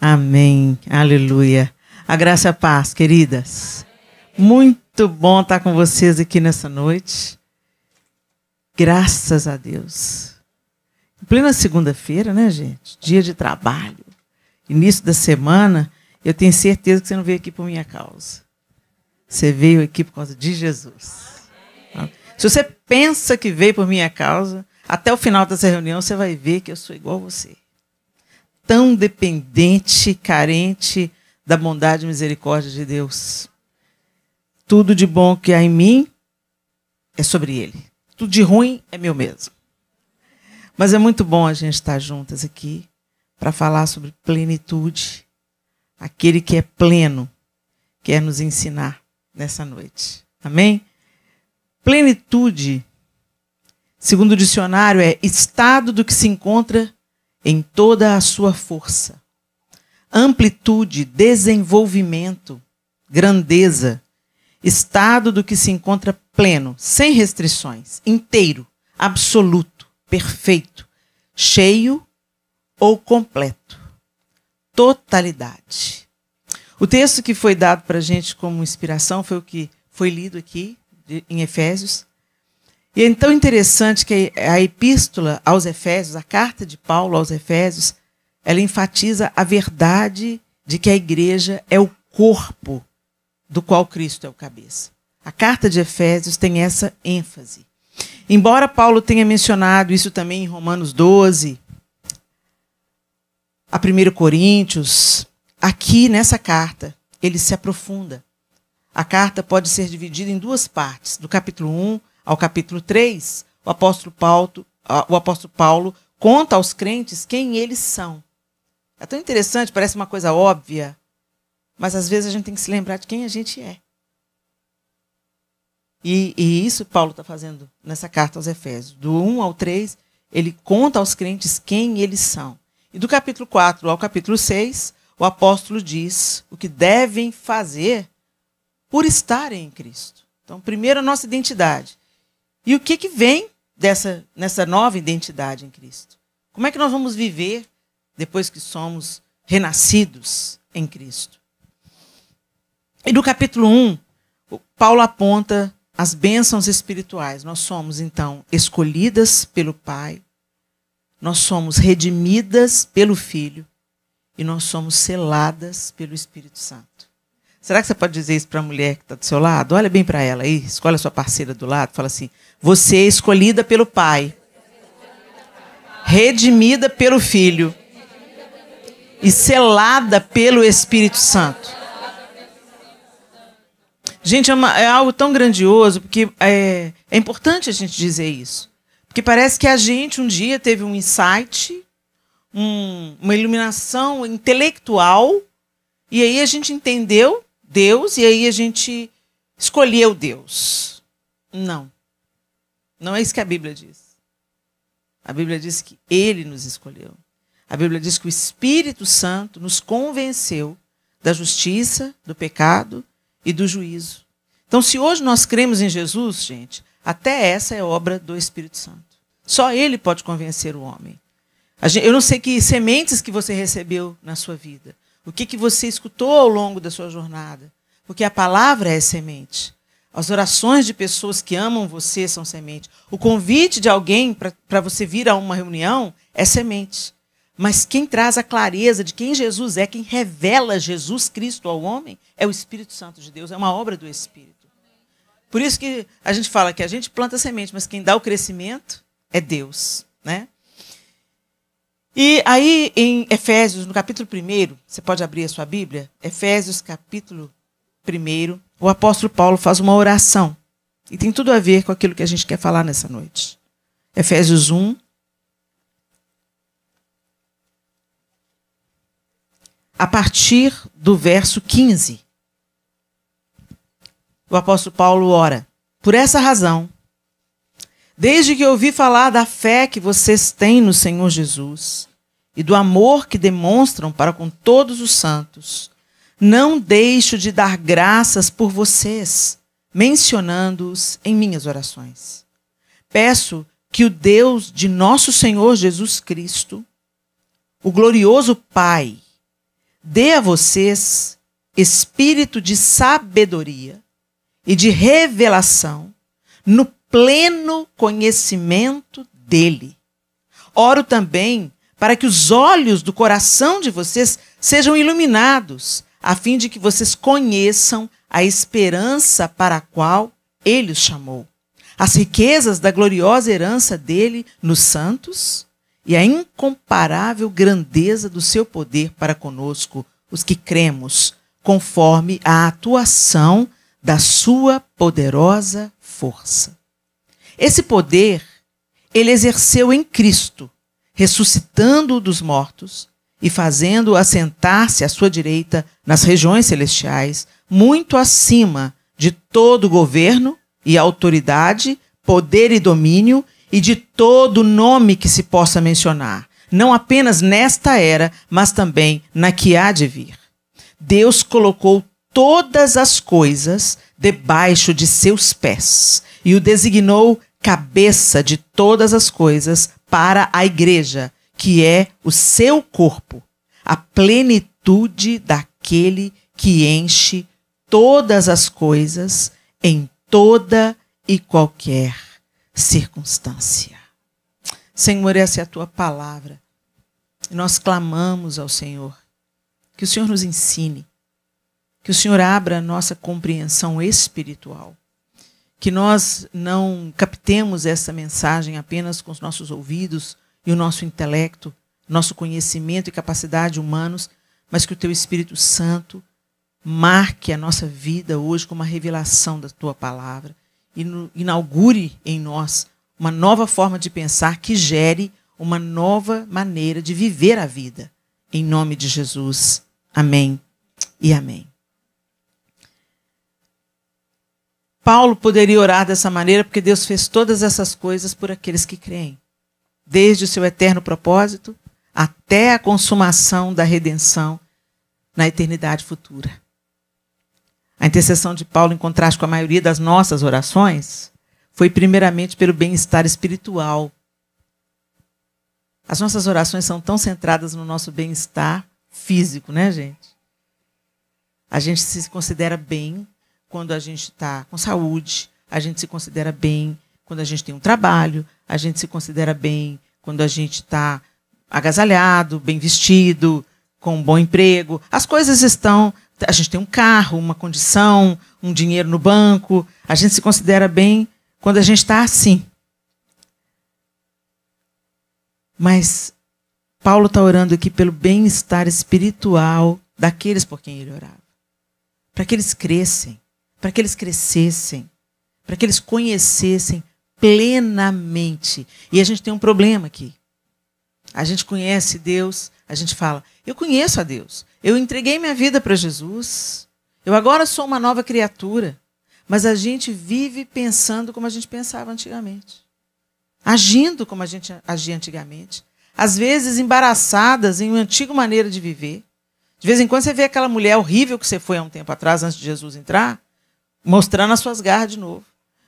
Amém. Aleluia. A graça e a paz, queridas. Muito bom estar com vocês aqui nessa noite. Graças a Deus. Em plena segunda-feira, né, gente? Dia de trabalho. Início da semana, eu tenho certeza que você não veio aqui por minha causa. Você veio aqui por causa de Jesus. Se você pensa que veio por minha causa, até o final dessa reunião você vai ver que eu sou igual a você tão dependente, carente da bondade e misericórdia de Deus. Tudo de bom que há em mim é sobre Ele. Tudo de ruim é meu mesmo. Mas é muito bom a gente estar juntas aqui para falar sobre plenitude. Aquele que é pleno quer nos ensinar nessa noite. Amém? Plenitude, segundo o dicionário, é estado do que se encontra em toda a sua força, amplitude, desenvolvimento, grandeza, estado do que se encontra pleno, sem restrições, inteiro, absoluto, perfeito, cheio ou completo. Totalidade. O texto que foi dado para a gente como inspiração foi o que foi lido aqui em Efésios, e é tão interessante que a epístola aos Efésios, a carta de Paulo aos Efésios, ela enfatiza a verdade de que a igreja é o corpo do qual Cristo é o cabeça. A carta de Efésios tem essa ênfase. Embora Paulo tenha mencionado isso também em Romanos 12, a 1 Coríntios, aqui nessa carta, ele se aprofunda. A carta pode ser dividida em duas partes, do capítulo 1 ao capítulo 3, o apóstolo Paulo, o apóstolo Paulo conta aos crentes quem eles são. É tão interessante, parece uma coisa óbvia, mas às vezes a gente tem que se lembrar de quem a gente é. E, e isso Paulo está fazendo nessa carta aos Efésios. Do 1 ao 3, ele conta aos crentes quem eles são. E do capítulo 4 ao capítulo 6, o apóstolo diz o que devem fazer por estarem em Cristo. Então, primeiro a nossa identidade. E o que, que vem dessa nessa nova identidade em Cristo? Como é que nós vamos viver depois que somos renascidos em Cristo? E no capítulo 1, Paulo aponta as bênçãos espirituais. Nós somos, então, escolhidas pelo Pai, nós somos redimidas pelo Filho e nós somos seladas pelo Espírito Santo. Será que você pode dizer isso para a mulher que está do seu lado? Olha bem para ela aí, escolhe a sua parceira do lado, fala assim: Você é escolhida pelo Pai, redimida pelo Filho e selada pelo Espírito Santo. Gente, é, uma, é algo tão grandioso, porque é, é importante a gente dizer isso. Porque parece que a gente um dia teve um insight, um, uma iluminação intelectual, e aí a gente entendeu Deus e aí a gente escolheu Deus. Não. Não é isso que a Bíblia diz. A Bíblia diz que ele nos escolheu. A Bíblia diz que o Espírito Santo nos convenceu da justiça, do pecado e do juízo. Então, se hoje nós cremos em Jesus, gente, até essa é obra do Espírito Santo. Só ele pode convencer o homem. Eu não sei que sementes que você recebeu na sua vida. O que, que você escutou ao longo da sua jornada? Porque a palavra é semente. As orações de pessoas que amam você são semente. O convite de alguém para você vir a uma reunião é semente. Mas quem traz a clareza de quem Jesus é, quem revela Jesus Cristo ao homem, é o Espírito Santo de Deus, é uma obra do Espírito. Por isso que a gente fala que a gente planta semente, mas quem dá o crescimento é Deus, né? E aí, em Efésios, no capítulo 1, você pode abrir a sua Bíblia? Efésios, capítulo 1, o apóstolo Paulo faz uma oração. E tem tudo a ver com aquilo que a gente quer falar nessa noite. Efésios 1. A partir do verso 15, o apóstolo Paulo ora: Por essa razão, Desde que ouvi falar da fé que vocês têm no Senhor Jesus e do amor que demonstram para com todos os santos, não deixo de dar graças por vocês, mencionando-os em minhas orações. Peço que o Deus de nosso Senhor Jesus Cristo, o glorioso Pai, dê a vocês espírito de sabedoria e de revelação no pleno conhecimento dele. Oro também para que os olhos do coração de vocês sejam iluminados, a fim de que vocês conheçam a esperança para a qual ele os chamou, as riquezas da gloriosa herança dele nos santos e a incomparável grandeza do seu poder para conosco, os que cremos, conforme a atuação da sua poderosa força. Esse poder ele exerceu em Cristo, ressuscitando-o dos mortos e fazendo-o assentar-se à sua direita nas regiões celestiais, muito acima de todo governo e autoridade, poder e domínio e de todo nome que se possa mencionar, não apenas nesta era, mas também na que há de vir. Deus colocou todas as coisas debaixo de seus pés e o designou cabeça de todas as coisas para a igreja, que é o seu corpo, a plenitude daquele que enche todas as coisas em toda e qualquer circunstância. Senhor, essa é a tua palavra. Nós clamamos ao Senhor que o Senhor nos ensine, que o Senhor abra a nossa compreensão espiritual que nós não captemos essa mensagem apenas com os nossos ouvidos e o nosso intelecto, nosso conhecimento e capacidade humanos, mas que o teu Espírito Santo marque a nossa vida hoje com uma revelação da tua palavra e inaugure em nós uma nova forma de pensar que gere uma nova maneira de viver a vida. Em nome de Jesus. Amém e amém. Paulo poderia orar dessa maneira, porque Deus fez todas essas coisas por aqueles que creem, desde o seu eterno propósito até a consumação da redenção na eternidade futura. A intercessão de Paulo, em contraste com a maioria das nossas orações, foi primeiramente pelo bem-estar espiritual. As nossas orações são tão centradas no nosso bem-estar físico, né, gente? A gente se considera bem quando a gente está com saúde, a gente se considera bem quando a gente tem um trabalho, a gente se considera bem quando a gente está agasalhado, bem vestido, com um bom emprego. As coisas estão. A gente tem um carro, uma condição, um dinheiro no banco. A gente se considera bem quando a gente está assim. Mas Paulo está orando aqui pelo bem-estar espiritual daqueles por quem ele orava. Para que eles crescem para que eles crescessem, para que eles conhecessem plenamente. E a gente tem um problema aqui. A gente conhece Deus, a gente fala, eu conheço a Deus, eu entreguei minha vida para Jesus, eu agora sou uma nova criatura. Mas a gente vive pensando como a gente pensava antigamente, agindo como a gente agia antigamente, às vezes embaraçadas em uma antiga maneira de viver. De vez em quando você vê aquela mulher horrível que você foi há um tempo atrás, antes de Jesus entrar, mostrando as suas garras de novo.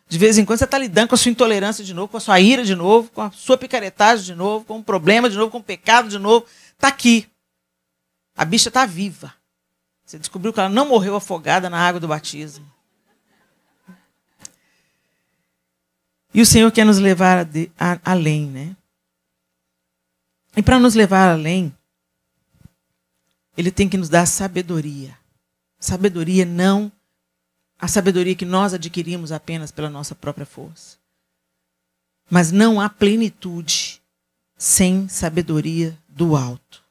De vez em quando você está lidando com a sua intolerância de novo, com a sua ira de novo, com a sua picaretagem de novo, com o um problema de novo, com o um pecado de novo. Está aqui. A bicha está viva. Você descobriu que ela não morreu afogada na água do batismo. E o Senhor quer nos levar a de, a, além, né? E para nos levar além, Ele tem que nos dar sabedoria. Sabedoria não a sabedoria que nós adquirimos apenas pela nossa própria força. Mas não há plenitude sem sabedoria do alto.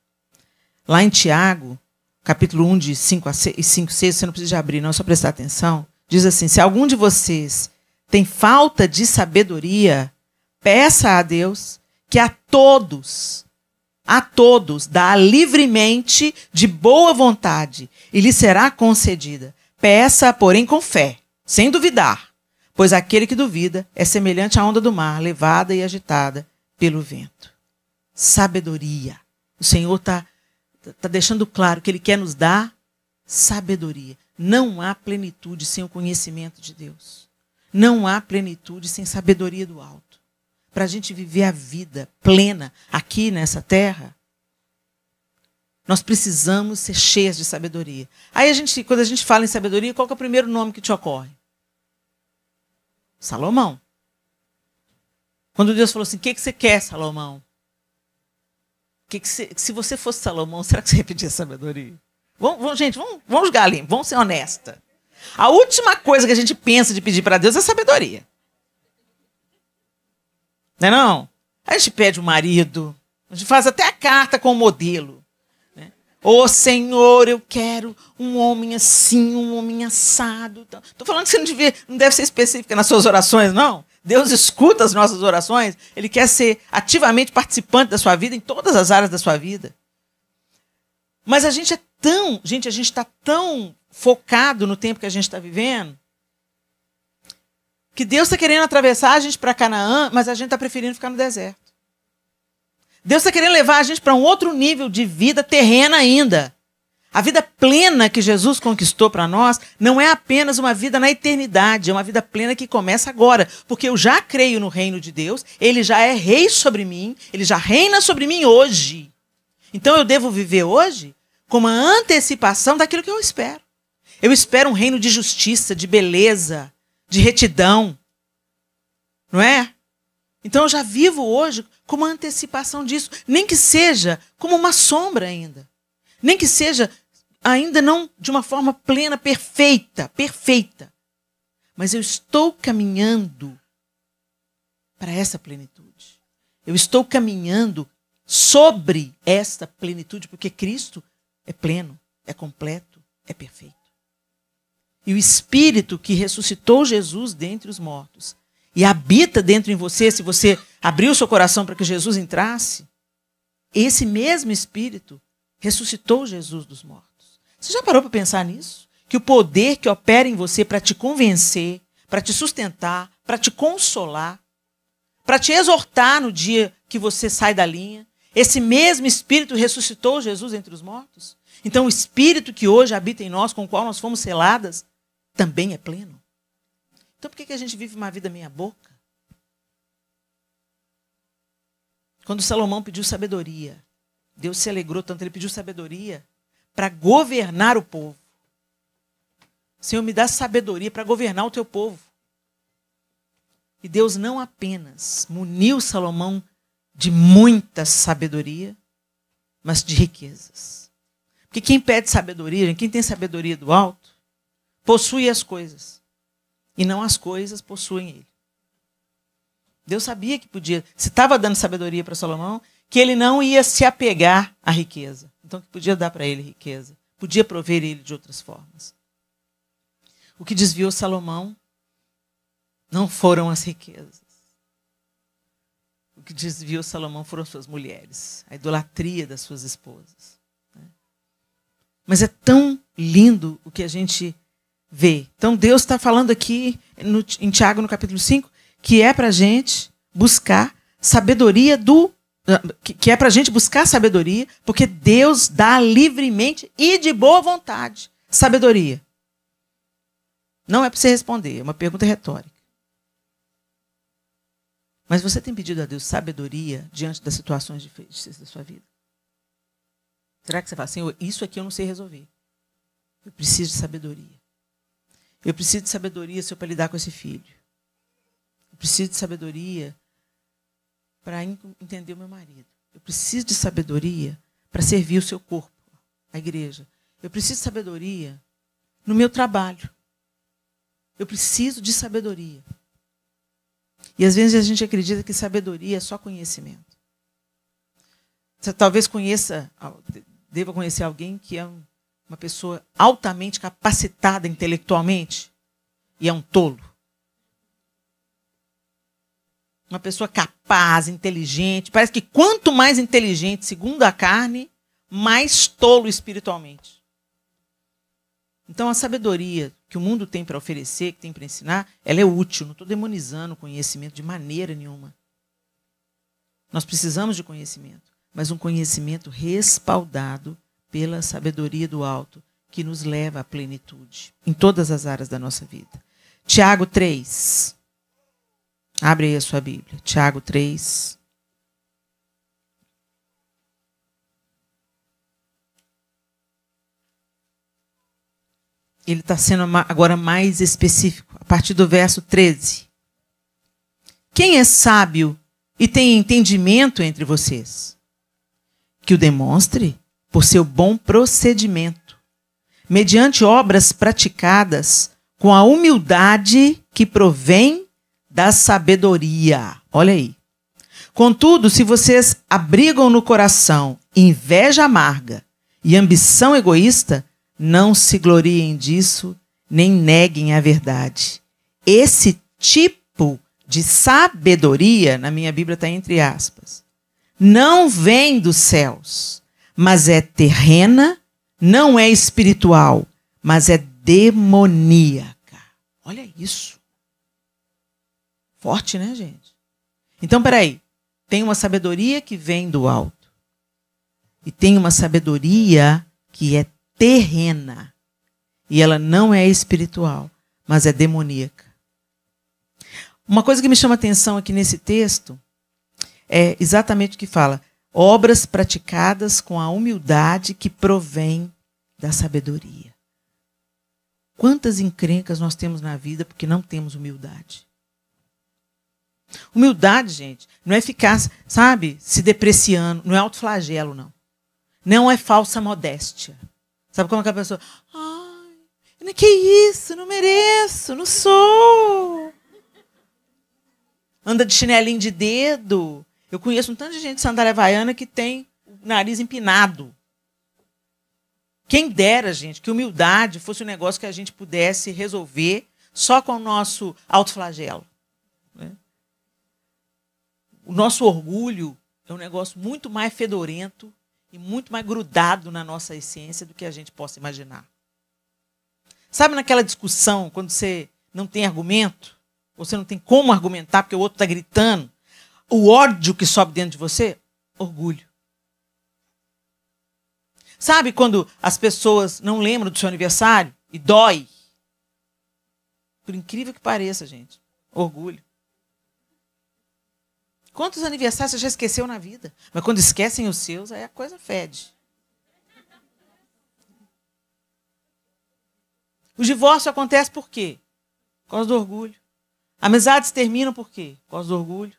Lá em Tiago, capítulo 1, de 5 a 6, 5, 6 você não precisa abrir, não, é só prestar atenção. Diz assim: Se algum de vocês tem falta de sabedoria, peça a Deus que a todos, a todos, dá livremente, de boa vontade, e lhe será concedida. Peça, porém, com fé, sem duvidar, pois aquele que duvida é semelhante à onda do mar, levada e agitada pelo vento. Sabedoria. O Senhor está tá deixando claro que Ele quer nos dar sabedoria. Não há plenitude sem o conhecimento de Deus. Não há plenitude sem sabedoria do alto. Para a gente viver a vida plena aqui nessa terra, nós precisamos ser cheias de sabedoria. Aí a gente, quando a gente fala em sabedoria, qual é o primeiro nome que te ocorre? Salomão. Quando Deus falou assim: "O que que você quer, Salomão?" Que que você, se você fosse Salomão, será que você ia pedir sabedoria? Vamos, vamos, gente, vamos, vamos jogar ali, vamos ser honesta. A última coisa que a gente pensa de pedir para Deus é sabedoria. Não é não? A gente pede o marido, a gente faz até a carta com o modelo. Ô oh, Senhor, eu quero um homem assim, um homem assado. Estou falando que você não, devia, não deve ser específica nas suas orações, não. Deus escuta as nossas orações, Ele quer ser ativamente participante da sua vida em todas as áreas da sua vida. Mas a gente é tão, gente, a gente está tão focado no tempo que a gente está vivendo que Deus está querendo atravessar a gente para Canaã, mas a gente está preferindo ficar no deserto. Deus está querendo levar a gente para um outro nível de vida terrena ainda. A vida plena que Jesus conquistou para nós não é apenas uma vida na eternidade, é uma vida plena que começa agora, porque eu já creio no reino de Deus, ele já é rei sobre mim, ele já reina sobre mim hoje. Então eu devo viver hoje como uma antecipação daquilo que eu espero. Eu espero um reino de justiça, de beleza, de retidão. Não é? Então eu já vivo hoje como antecipação disso, nem que seja como uma sombra ainda. Nem que seja ainda não de uma forma plena, perfeita, perfeita. Mas eu estou caminhando para essa plenitude. Eu estou caminhando sobre esta plenitude, porque Cristo é pleno, é completo, é perfeito. E o Espírito que ressuscitou Jesus dentre os mortos e habita dentro em você, se você abriu seu coração para que Jesus entrasse, esse mesmo Espírito ressuscitou Jesus dos mortos. Você já parou para pensar nisso? Que o poder que opera em você para te convencer, para te sustentar, para te consolar, para te exortar no dia que você sai da linha, esse mesmo Espírito ressuscitou Jesus entre os mortos? Então, o Espírito que hoje habita em nós, com o qual nós fomos seladas, também é pleno. Então, por que, que a gente vive uma vida meia-boca? Quando Salomão pediu sabedoria, Deus se alegrou tanto, ele pediu sabedoria para governar o povo. Senhor, me dá sabedoria para governar o teu povo. E Deus não apenas muniu Salomão de muita sabedoria, mas de riquezas. Porque quem pede sabedoria, quem tem sabedoria do alto, possui as coisas. E não as coisas possuem ele. Deus sabia que podia, se estava dando sabedoria para Salomão, que ele não ia se apegar à riqueza. Então, que podia dar para ele riqueza, podia prover ele de outras formas. O que desviou Salomão não foram as riquezas. O que desviou Salomão foram as suas mulheres, a idolatria das suas esposas. Né? Mas é tão lindo o que a gente vê. Então Deus está falando aqui no, em Tiago, no capítulo 5, que é para gente buscar sabedoria do ah, que é para gente buscar sabedoria, porque Deus dá livremente e de boa vontade sabedoria. Não é para você responder, é uma pergunta retórica. Mas você tem pedido a Deus sabedoria diante das situações difíceis da sua vida? Será que você fala assim, isso aqui eu não sei resolver? Eu preciso de sabedoria. Eu preciso de sabedoria, eu para lidar com esse filho. Eu preciso de sabedoria para entender o meu marido. Eu preciso de sabedoria para servir o seu corpo, a igreja. Eu preciso de sabedoria no meu trabalho. Eu preciso de sabedoria. E às vezes a gente acredita que sabedoria é só conhecimento. Você talvez conheça, deva conhecer alguém que é uma pessoa altamente capacitada intelectualmente e é um tolo. Uma pessoa capaz, inteligente. Parece que quanto mais inteligente, segundo a carne, mais tolo espiritualmente. Então, a sabedoria que o mundo tem para oferecer, que tem para ensinar, ela é útil. Não estou demonizando o conhecimento de maneira nenhuma. Nós precisamos de conhecimento, mas um conhecimento respaldado pela sabedoria do alto, que nos leva à plenitude em todas as áreas da nossa vida. Tiago 3. Abre aí a sua Bíblia. Tiago 3. Ele está sendo agora mais específico, a partir do verso 13. Quem é sábio e tem entendimento entre vocês? Que o demonstre por seu bom procedimento, mediante obras praticadas com a humildade que provém da sabedoria. Olha aí. Contudo, se vocês abrigam no coração inveja amarga e ambição egoísta, não se gloriem disso, nem neguem a verdade. Esse tipo de sabedoria, na minha Bíblia está entre aspas, não vem dos céus, mas é terrena, não é espiritual, mas é demoníaca. Olha isso. Forte, né, gente? Então, peraí. Tem uma sabedoria que vem do alto. E tem uma sabedoria que é terrena. E ela não é espiritual, mas é demoníaca. Uma coisa que me chama atenção aqui nesse texto é exatamente o que fala: obras praticadas com a humildade que provém da sabedoria. Quantas encrencas nós temos na vida porque não temos humildade? Humildade, gente, não é ficar, sabe, se depreciando, não é autoflagelo, não. Não é falsa modéstia. Sabe como é que a pessoa. Ai, é que isso, não mereço, não sou. Anda de chinelinho de dedo. Eu conheço um tanto de gente de sandália havaiana que tem o nariz empinado. Quem dera, gente, que humildade fosse um negócio que a gente pudesse resolver só com o nosso autoflagelo o nosso orgulho é um negócio muito mais fedorento e muito mais grudado na nossa essência do que a gente possa imaginar. Sabe naquela discussão, quando você não tem argumento, você não tem como argumentar porque o outro está gritando, o ódio que sobe dentro de você? Orgulho. Sabe quando as pessoas não lembram do seu aniversário e dói? Por incrível que pareça, gente. Orgulho. Quantos aniversários você já esqueceu na vida? Mas quando esquecem os seus, aí a coisa fede. O divórcio acontece por quê? Por causa do orgulho. Amizades terminam por quê? Por causa do orgulho.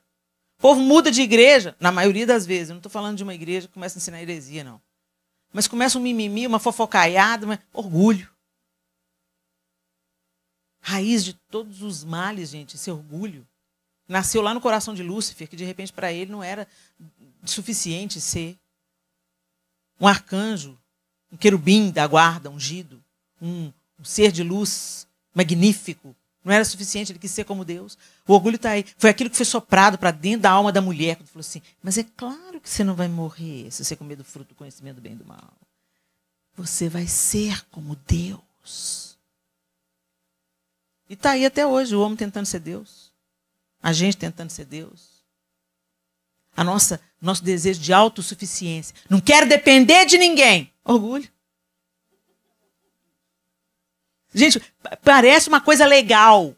O povo muda de igreja, na maioria das vezes. Eu não estou falando de uma igreja que começa a ensinar heresia, não. Mas começa um mimimi, uma fofocaiada, mas... orgulho. Raiz de todos os males, gente, esse orgulho. Nasceu lá no coração de Lúcifer, que de repente para ele não era suficiente ser um arcanjo, um querubim da guarda ungido, um, um ser de luz magnífico. Não era suficiente, ele quis ser como Deus. O orgulho está aí. Foi aquilo que foi soprado para dentro da alma da mulher, quando falou assim: Mas é claro que você não vai morrer se você comer do fruto do conhecimento do bem e do mal. Você vai ser como Deus. E está aí até hoje o homem tentando ser Deus. A gente tentando ser Deus. A nossa nosso desejo de autossuficiência. Não quero depender de ninguém. Orgulho. Gente, parece uma coisa legal.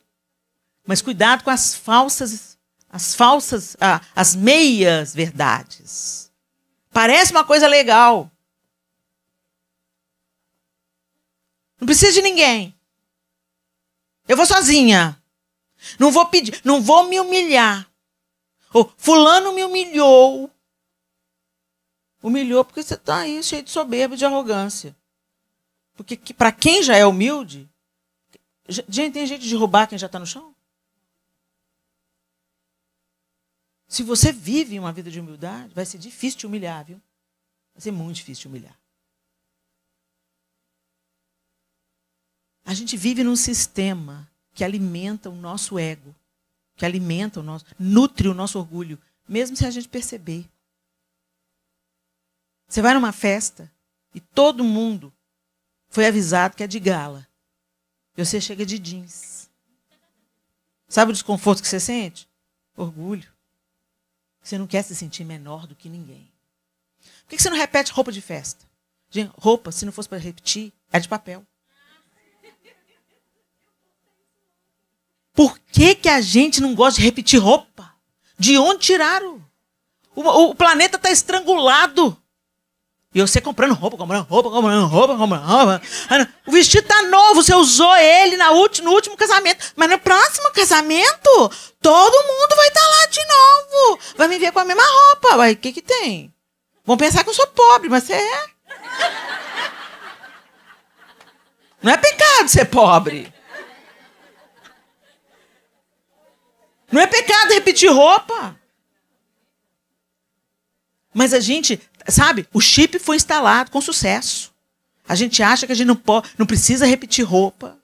Mas cuidado com as falsas as falsas ah, as meias verdades. Parece uma coisa legal. Não precisa de ninguém. Eu vou sozinha. Não vou pedir, não vou me humilhar. Oh, fulano me humilhou. Humilhou porque você está aí cheio de soberba e de arrogância. Porque que, para quem já é humilde, já tem jeito de roubar quem já está no chão? Se você vive uma vida de humildade, vai ser difícil te humilhar, viu? Vai ser muito difícil te humilhar. A gente vive num sistema que alimenta o nosso ego, que alimenta o nosso, nutre o nosso orgulho, mesmo se a gente perceber. Você vai numa festa e todo mundo foi avisado que é de gala. E você chega de jeans. Sabe o desconforto que você sente? Orgulho. Você não quer se sentir menor do que ninguém. Por que você não repete roupa de festa? Gente, roupa, se não fosse para repetir, é de papel. Por que, que a gente não gosta de repetir roupa? De onde tiraram? O, o planeta está estrangulado. E você comprando roupa, comprando roupa, comprando roupa, comprando roupa. O vestido tá novo, você usou ele na ulti, no último casamento. Mas no próximo casamento, todo mundo vai estar tá lá de novo. Vai me ver com a mesma roupa. Vai, o que que tem? Vão pensar que eu sou pobre, mas você é. Não é pecado ser pobre. Não é pecado repetir roupa. Mas a gente, sabe, o chip foi instalado com sucesso. A gente acha que a gente não, pode, não precisa repetir roupa.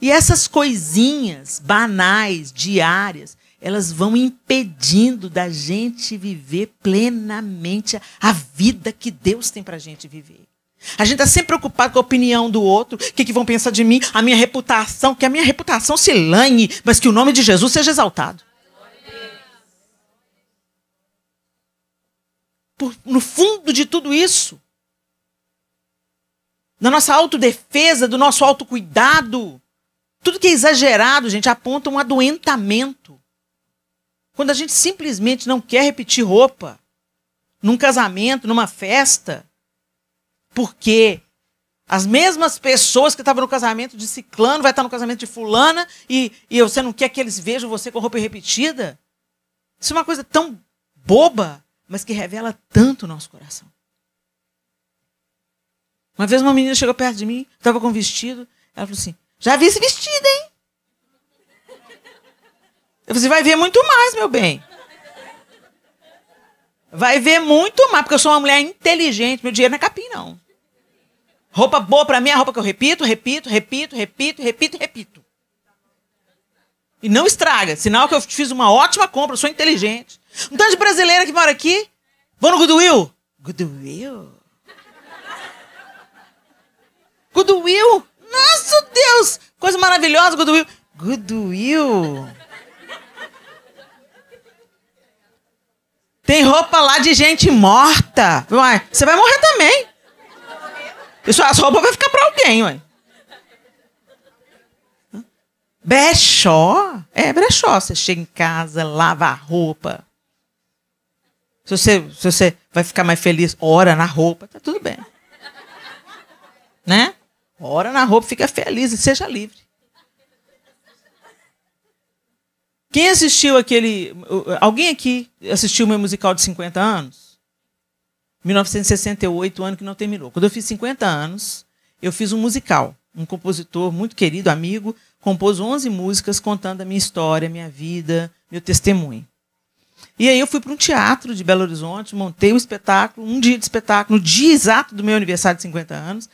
E essas coisinhas banais, diárias, elas vão impedindo da gente viver plenamente a vida que Deus tem para a gente viver. A gente está sempre preocupado com a opinião do outro, o que, que vão pensar de mim, a minha reputação, que a minha reputação se lanhe, mas que o nome de Jesus seja exaltado. Por, no fundo de tudo isso, na nossa autodefesa, do nosso autocuidado, tudo que é exagerado, gente, aponta um adoentamento. Quando a gente simplesmente não quer repetir roupa, num casamento, numa festa, porque as mesmas pessoas que estavam no casamento de ciclano vai estar no casamento de fulana e, e você não quer que eles vejam você com roupa repetida? Isso é uma coisa tão boba, mas que revela tanto o nosso coração. Uma vez uma menina chegou perto de mim, estava com um vestido, ela falou assim, já vi esse vestido, hein? Eu falei, vai ver muito mais, meu bem. Vai ver muito mais, porque eu sou uma mulher inteligente, meu dinheiro não é capim, não. Roupa boa para mim é a roupa que eu repito, repito, repito, repito, repito, repito. E não estraga. Sinal que eu fiz uma ótima compra, sou inteligente. Um tanto de brasileira que mora aqui. Vou no Goodwill. Goodwill? Goodwill? Nossa Deus! Coisa maravilhosa, Goodwill. Goodwill? Tem roupa lá de gente morta. você vai morrer também. Isso, as roupas vai ficar para alguém, ué. Brechó? É brechó. Você chega em casa, lava a roupa. Se você, se você vai ficar mais feliz, ora na roupa, tá tudo bem. Né? Ora na roupa, fica feliz e seja livre. Quem assistiu aquele. Alguém aqui assistiu o meu musical de 50 anos? 1968, o ano que não terminou. Quando eu fiz 50 anos, eu fiz um musical. Um compositor muito querido, amigo, compôs 11 músicas contando a minha história, minha vida, meu testemunho. E aí eu fui para um teatro de Belo Horizonte, montei um espetáculo, um dia de espetáculo, no dia exato do meu aniversário de 50 anos,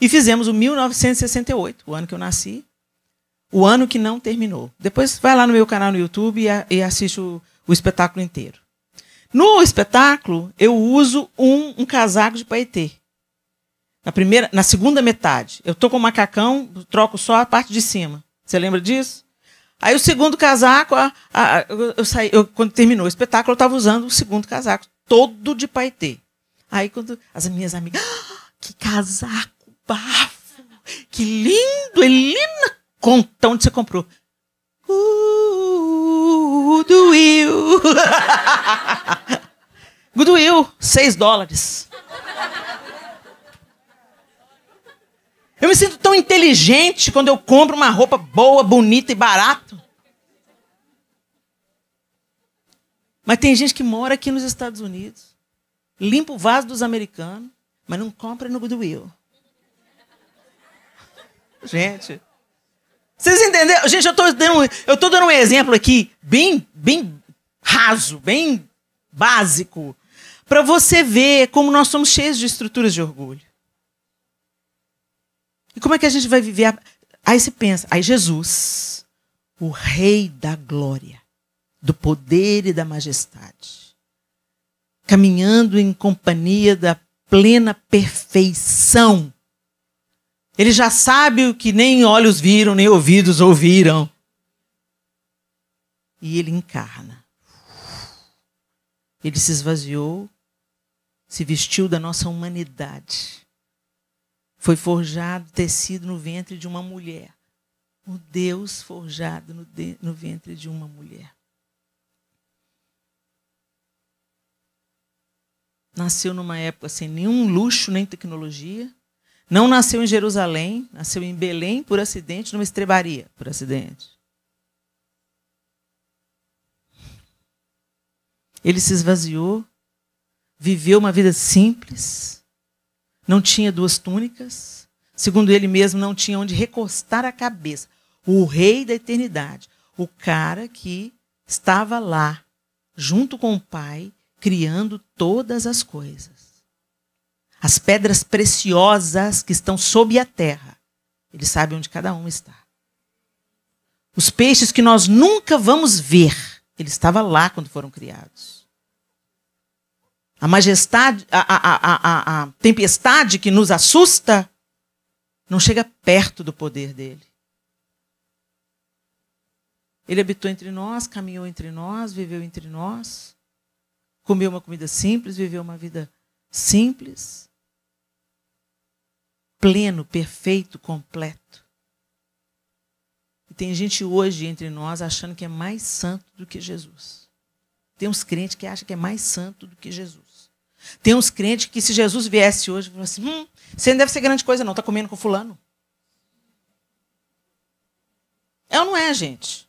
e fizemos o 1968, o ano que eu nasci, o ano que não terminou. Depois vai lá no meu canal no YouTube e, assiste o, o espetáculo inteiro. No espetáculo, eu uso um, um casaco de paetê. Na primeira, na segunda metade, eu tô com o macacão, troco só a parte de cima. Você lembra disso? Aí o segundo casaco, a, a, eu, eu, saí, eu, quando terminou o espetáculo, eu estava usando o segundo casaco, todo de paetê. Aí quando as minhas amigas, ah, que casaco bafo, que lindo, Helena, conta onde você comprou. Goodwill. Goodwill, 6 dólares. Eu me sinto tão inteligente quando eu compro uma roupa boa, bonita e barato. Mas tem gente que mora aqui nos Estados Unidos, limpa o vaso dos americanos, mas não compra no Goodwill. Gente, vocês entenderam? Gente, eu tô dando, eu tô dando um exemplo aqui bem, bem raso, bem básico, para você ver como nós somos cheios de estruturas de orgulho. E como é que a gente vai viver? A... Aí você pensa, aí Jesus, o Rei da Glória, do poder e da majestade, caminhando em companhia da plena perfeição ele já sabe o que nem olhos viram, nem ouvidos ouviram. E ele encarna. Ele se esvaziou, se vestiu da nossa humanidade. Foi forjado, tecido no ventre de uma mulher. O Deus forjado no, de, no ventre de uma mulher. Nasceu numa época sem nenhum luxo nem tecnologia não nasceu em Jerusalém, nasceu em Belém por acidente, numa estrebaria por acidente. Ele se esvaziou, viveu uma vida simples, não tinha duas túnicas, segundo ele mesmo, não tinha onde recostar a cabeça. O rei da eternidade, o cara que estava lá, junto com o pai, criando todas as coisas as pedras preciosas que estão sob a terra. Ele sabe onde cada um está. Os peixes que nós nunca vamos ver, ele estava lá quando foram criados. A majestade, a, a, a, a, tempestade que nos assusta, não chega perto do poder dele. Ele habitou entre nós, caminhou entre nós, viveu entre nós, comeu uma comida simples, viveu uma vida simples pleno, perfeito, completo. E tem gente hoje entre nós achando que é mais santo do que Jesus. Tem uns crentes que acham que é mais santo do que Jesus. Tem uns crentes que, se Jesus viesse hoje, falam assim: hum, você não deve ser grande coisa, não, está comendo com fulano. É ou não é, gente?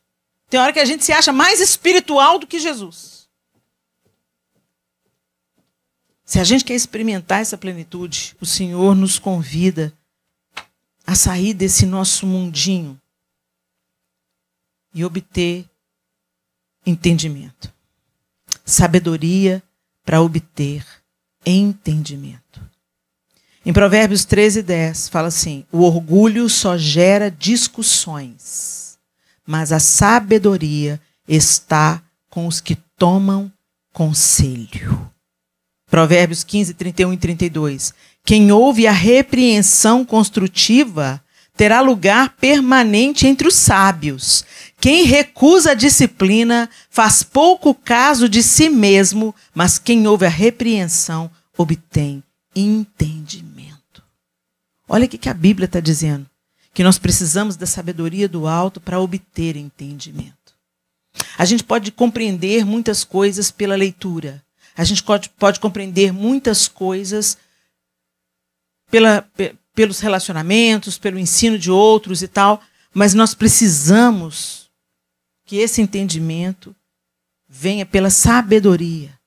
Tem hora que a gente se acha mais espiritual do que Jesus. Se a gente quer experimentar essa plenitude, o Senhor nos convida a sair desse nosso mundinho e obter entendimento. Sabedoria para obter entendimento. Em Provérbios 13, 10, fala assim: o orgulho só gera discussões, mas a sabedoria está com os que tomam conselho. Provérbios 15, 31 e 32. Quem ouve a repreensão construtiva terá lugar permanente entre os sábios. Quem recusa a disciplina faz pouco caso de si mesmo, mas quem ouve a repreensão obtém entendimento. Olha o que a Bíblia está dizendo: que nós precisamos da sabedoria do alto para obter entendimento. A gente pode compreender muitas coisas pela leitura, a gente pode, pode compreender muitas coisas pela, pelos relacionamentos, pelo ensino de outros e tal, mas nós precisamos que esse entendimento venha pela sabedoria.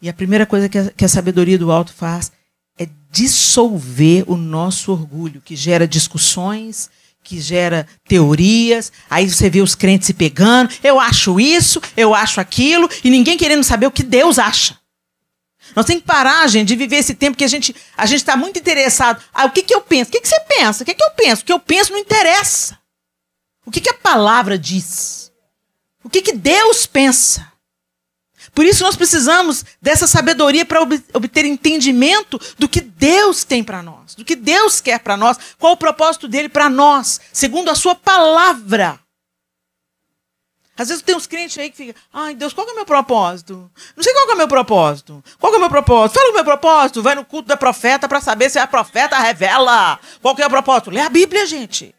E a primeira coisa que a, que a sabedoria do alto faz é dissolver o nosso orgulho, que gera discussões, que gera teorias, aí você vê os crentes se pegando, eu acho isso, eu acho aquilo, e ninguém querendo saber o que Deus acha. Nós temos que parar, gente, de viver esse tempo que a gente a gente está muito interessado. Ah, o que, que eu penso? O que, que você pensa? O que, que eu penso? O que eu penso não interessa. O que, que a palavra diz? O que, que Deus pensa? Por isso nós precisamos dessa sabedoria para obter entendimento do que Deus tem para nós, do que Deus quer para nós, qual o propósito dele para nós, segundo a sua palavra. Às vezes tem uns crentes aí que ficam, ai Deus, qual é o meu propósito? Não sei qual é o meu propósito. Qual é o meu propósito? Fala o meu propósito. Vai no culto da profeta para saber se a profeta revela. Qual que é o propósito? Lê a Bíblia, gente.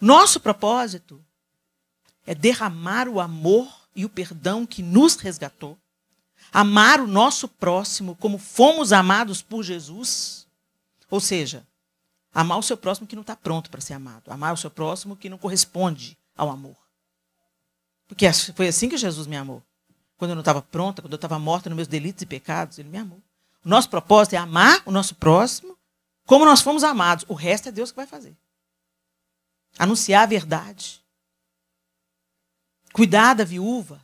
Nosso propósito é derramar o amor e o perdão que nos resgatou, amar o nosso próximo como fomos amados por Jesus, ou seja, amar o seu próximo que não está pronto para ser amado, amar o seu próximo que não corresponde ao amor. Porque foi assim que Jesus me amou. Quando eu não estava pronta, quando eu estava morta nos meus delitos e pecados, ele me amou. O nosso propósito é amar o nosso próximo como nós fomos amados. O resto é Deus que vai fazer. Anunciar a verdade cuidar da viúva,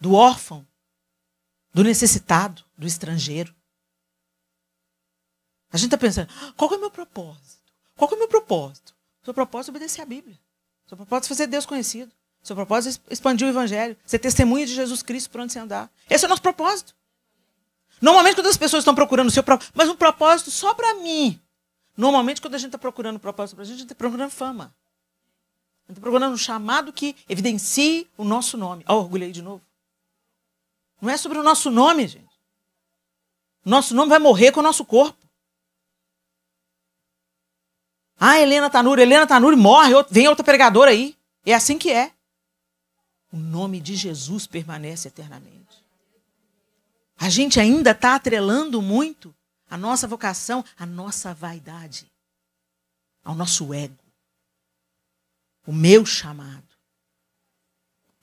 do órfão, do necessitado, do estrangeiro. A gente está pensando, qual é o meu propósito? Qual é o meu propósito? O seu propósito é obedecer à Bíblia. O seu propósito é fazer Deus conhecido. O seu propósito é expandir o Evangelho, ser testemunha de Jesus Cristo por onde você andar. Esse é o nosso propósito. Normalmente, quando as pessoas estão procurando o seu propósito, mas um propósito só para mim. Normalmente, quando a gente está procurando um propósito para a gente, a gente está procurando fama. Estou procurando é um chamado que evidencie o nosso nome. Ah, oh, orgulhei de novo. Não é sobre o nosso nome, gente. Nosso nome vai morrer com o nosso corpo. Ah, Helena Tanuri, Helena Tanuri morre, vem outra pregadora aí. É assim que é. O nome de Jesus permanece eternamente. A gente ainda está atrelando muito a nossa vocação, a nossa vaidade, ao nosso ego o meu chamado.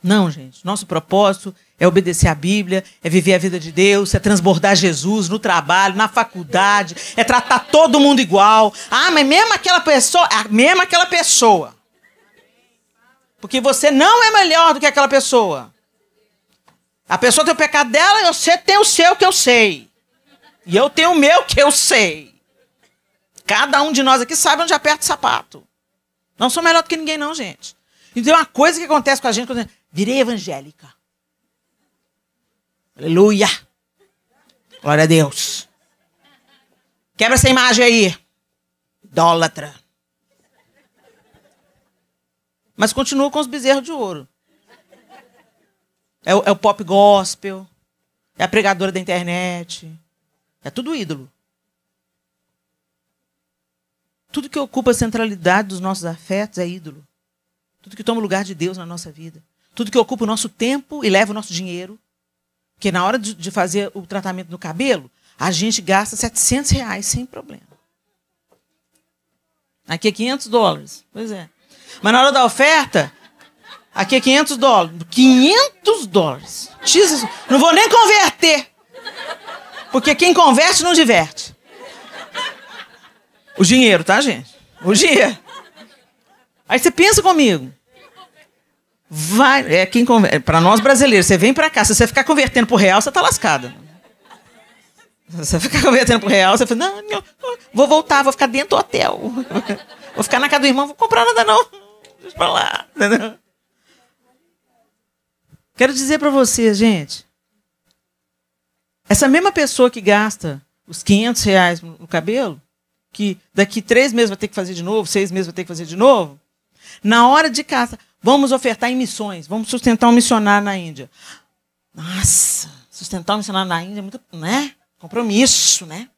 Não, gente. Nosso propósito é obedecer à Bíblia, é viver a vida de Deus, é transbordar Jesus no trabalho, na faculdade, é tratar todo mundo igual. Ah, mas mesmo aquela pessoa, ah, mesmo aquela pessoa. Porque você não é melhor do que aquela pessoa. A pessoa tem o pecado dela, e você tem o seu que eu sei. E eu tenho o meu que eu sei. Cada um de nós aqui sabe onde aperta o sapato. Não sou melhor do que ninguém, não, gente. E tem uma coisa que acontece com a gente quando Virei evangélica. Aleluia. Glória a Deus. Quebra essa imagem aí. Idólatra. Mas continua com os bezerros de ouro. É o, é o pop gospel. É a pregadora da internet. É tudo ídolo. Tudo que ocupa a centralidade dos nossos afetos é ídolo. Tudo que toma o lugar de Deus na nossa vida. Tudo que ocupa o nosso tempo e leva o nosso dinheiro. Porque na hora de, fazer o tratamento do cabelo, a gente gasta 700 reais sem problema. Aqui é 500 dólares. Pois é. Mas na hora da oferta, aqui é 500 dólares. 500 dólares. Jesus, não vou nem converter. Porque quem converte não diverte. O dinheiro, tá, gente? O dinheiro. Aí você pensa comigo. Vai, é quem é para nós brasileiros, você vem para cá, se você ficar convertendo pro real, você tá lascada. Se você ficar convertendo pro real, você fala, não, não, vou voltar, vou ficar dentro do hotel. Vou ficar na casa do irmão, vou comprar nada não. Deixa pra lá, Quero dizer para vocês, gente, essa mesma pessoa que gasta os 500 reais no cabelo, que daqui três meses vai ter que fazer de novo, seis meses vai ter que fazer de novo. Na hora de casa, vamos ofertar em missões, vamos sustentar um missionário na Índia. Nossa, sustentar um missionário na Índia é muito, né? Compromisso, né?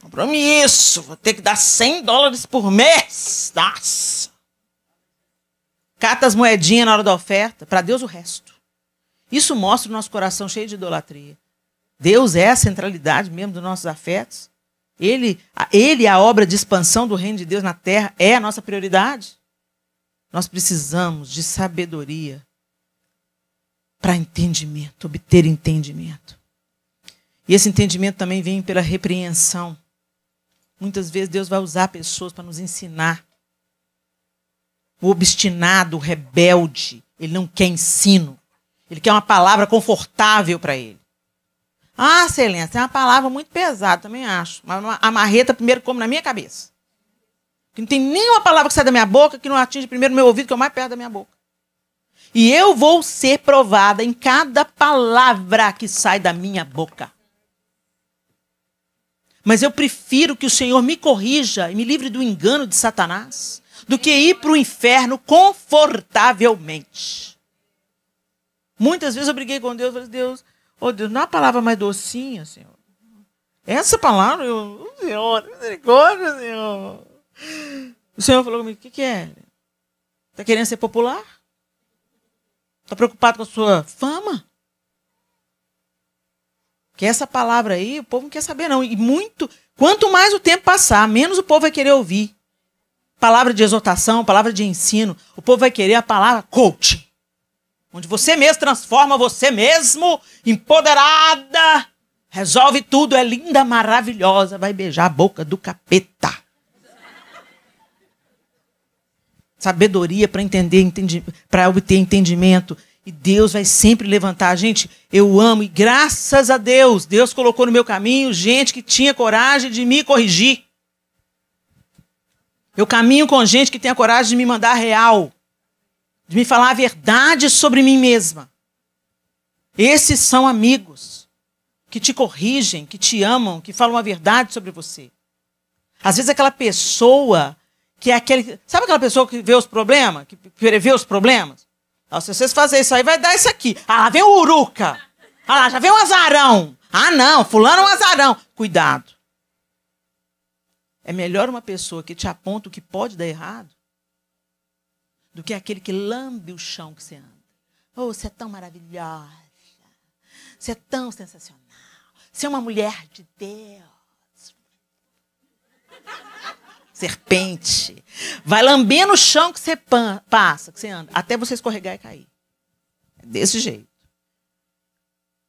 Compromisso, vou ter que dar 100 dólares por mês. Nossa. Cata as moedinhas na hora da oferta, para Deus o resto. Isso mostra o nosso coração cheio de idolatria. Deus é a centralidade mesmo dos nossos afetos. Ele, ele, a obra de expansão do reino de Deus na terra, é a nossa prioridade. Nós precisamos de sabedoria para entendimento, obter entendimento. E esse entendimento também vem pela repreensão. Muitas vezes Deus vai usar pessoas para nos ensinar. O obstinado, o rebelde, ele não quer ensino. Ele quer uma palavra confortável para ele. Ah, excelência, é uma palavra muito pesada, também acho. A marreta primeiro como na minha cabeça. Que não tem nenhuma palavra que sai da minha boca que não atinge primeiro meu ouvido, que é o mais perto da minha boca. E eu vou ser provada em cada palavra que sai da minha boca. Mas eu prefiro que o Senhor me corrija e me livre do engano de Satanás do que ir para o inferno confortavelmente. Muitas vezes eu briguei com Deus, falei, Deus, Oh Deus, não é uma palavra mais docinha, Senhor. Essa palavra, eu, Senhor, misericórdia, Senhor. O Senhor falou comigo: o que, que é? Está querendo ser popular? Está preocupado com a sua fama? Que essa palavra aí, o povo não quer saber, não. E muito. Quanto mais o tempo passar, menos o povo vai querer ouvir. Palavra de exortação, palavra de ensino. O povo vai querer a palavra coach onde você mesmo transforma você mesmo, empoderada, resolve tudo, é linda, maravilhosa, vai beijar a boca do capeta. Sabedoria para entender, para obter entendimento. E Deus vai sempre levantar. Gente, eu amo e graças a Deus, Deus colocou no meu caminho gente que tinha coragem de me corrigir. Eu caminho com gente que tem a coragem de me mandar real de me falar a verdade sobre mim mesma. Esses são amigos que te corrigem, que te amam, que falam a verdade sobre você. Às vezes aquela pessoa que é aquele, sabe aquela pessoa que vê os problemas, que prevê os problemas? Ah, se vocês fazerem isso aí, vai dar isso aqui. Ah, lá vem o uruca. Ah, lá já vem o azarão. Ah, não, fulano é um azarão. Cuidado. É melhor uma pessoa que te aponta o que pode dar errado do que aquele que lambe o chão que você anda. Oh, você é tão maravilhosa. Você é tão sensacional. Você é uma mulher de Deus. Serpente. Vai lambendo o chão que você passa, que você anda, até você escorregar e cair. É desse jeito.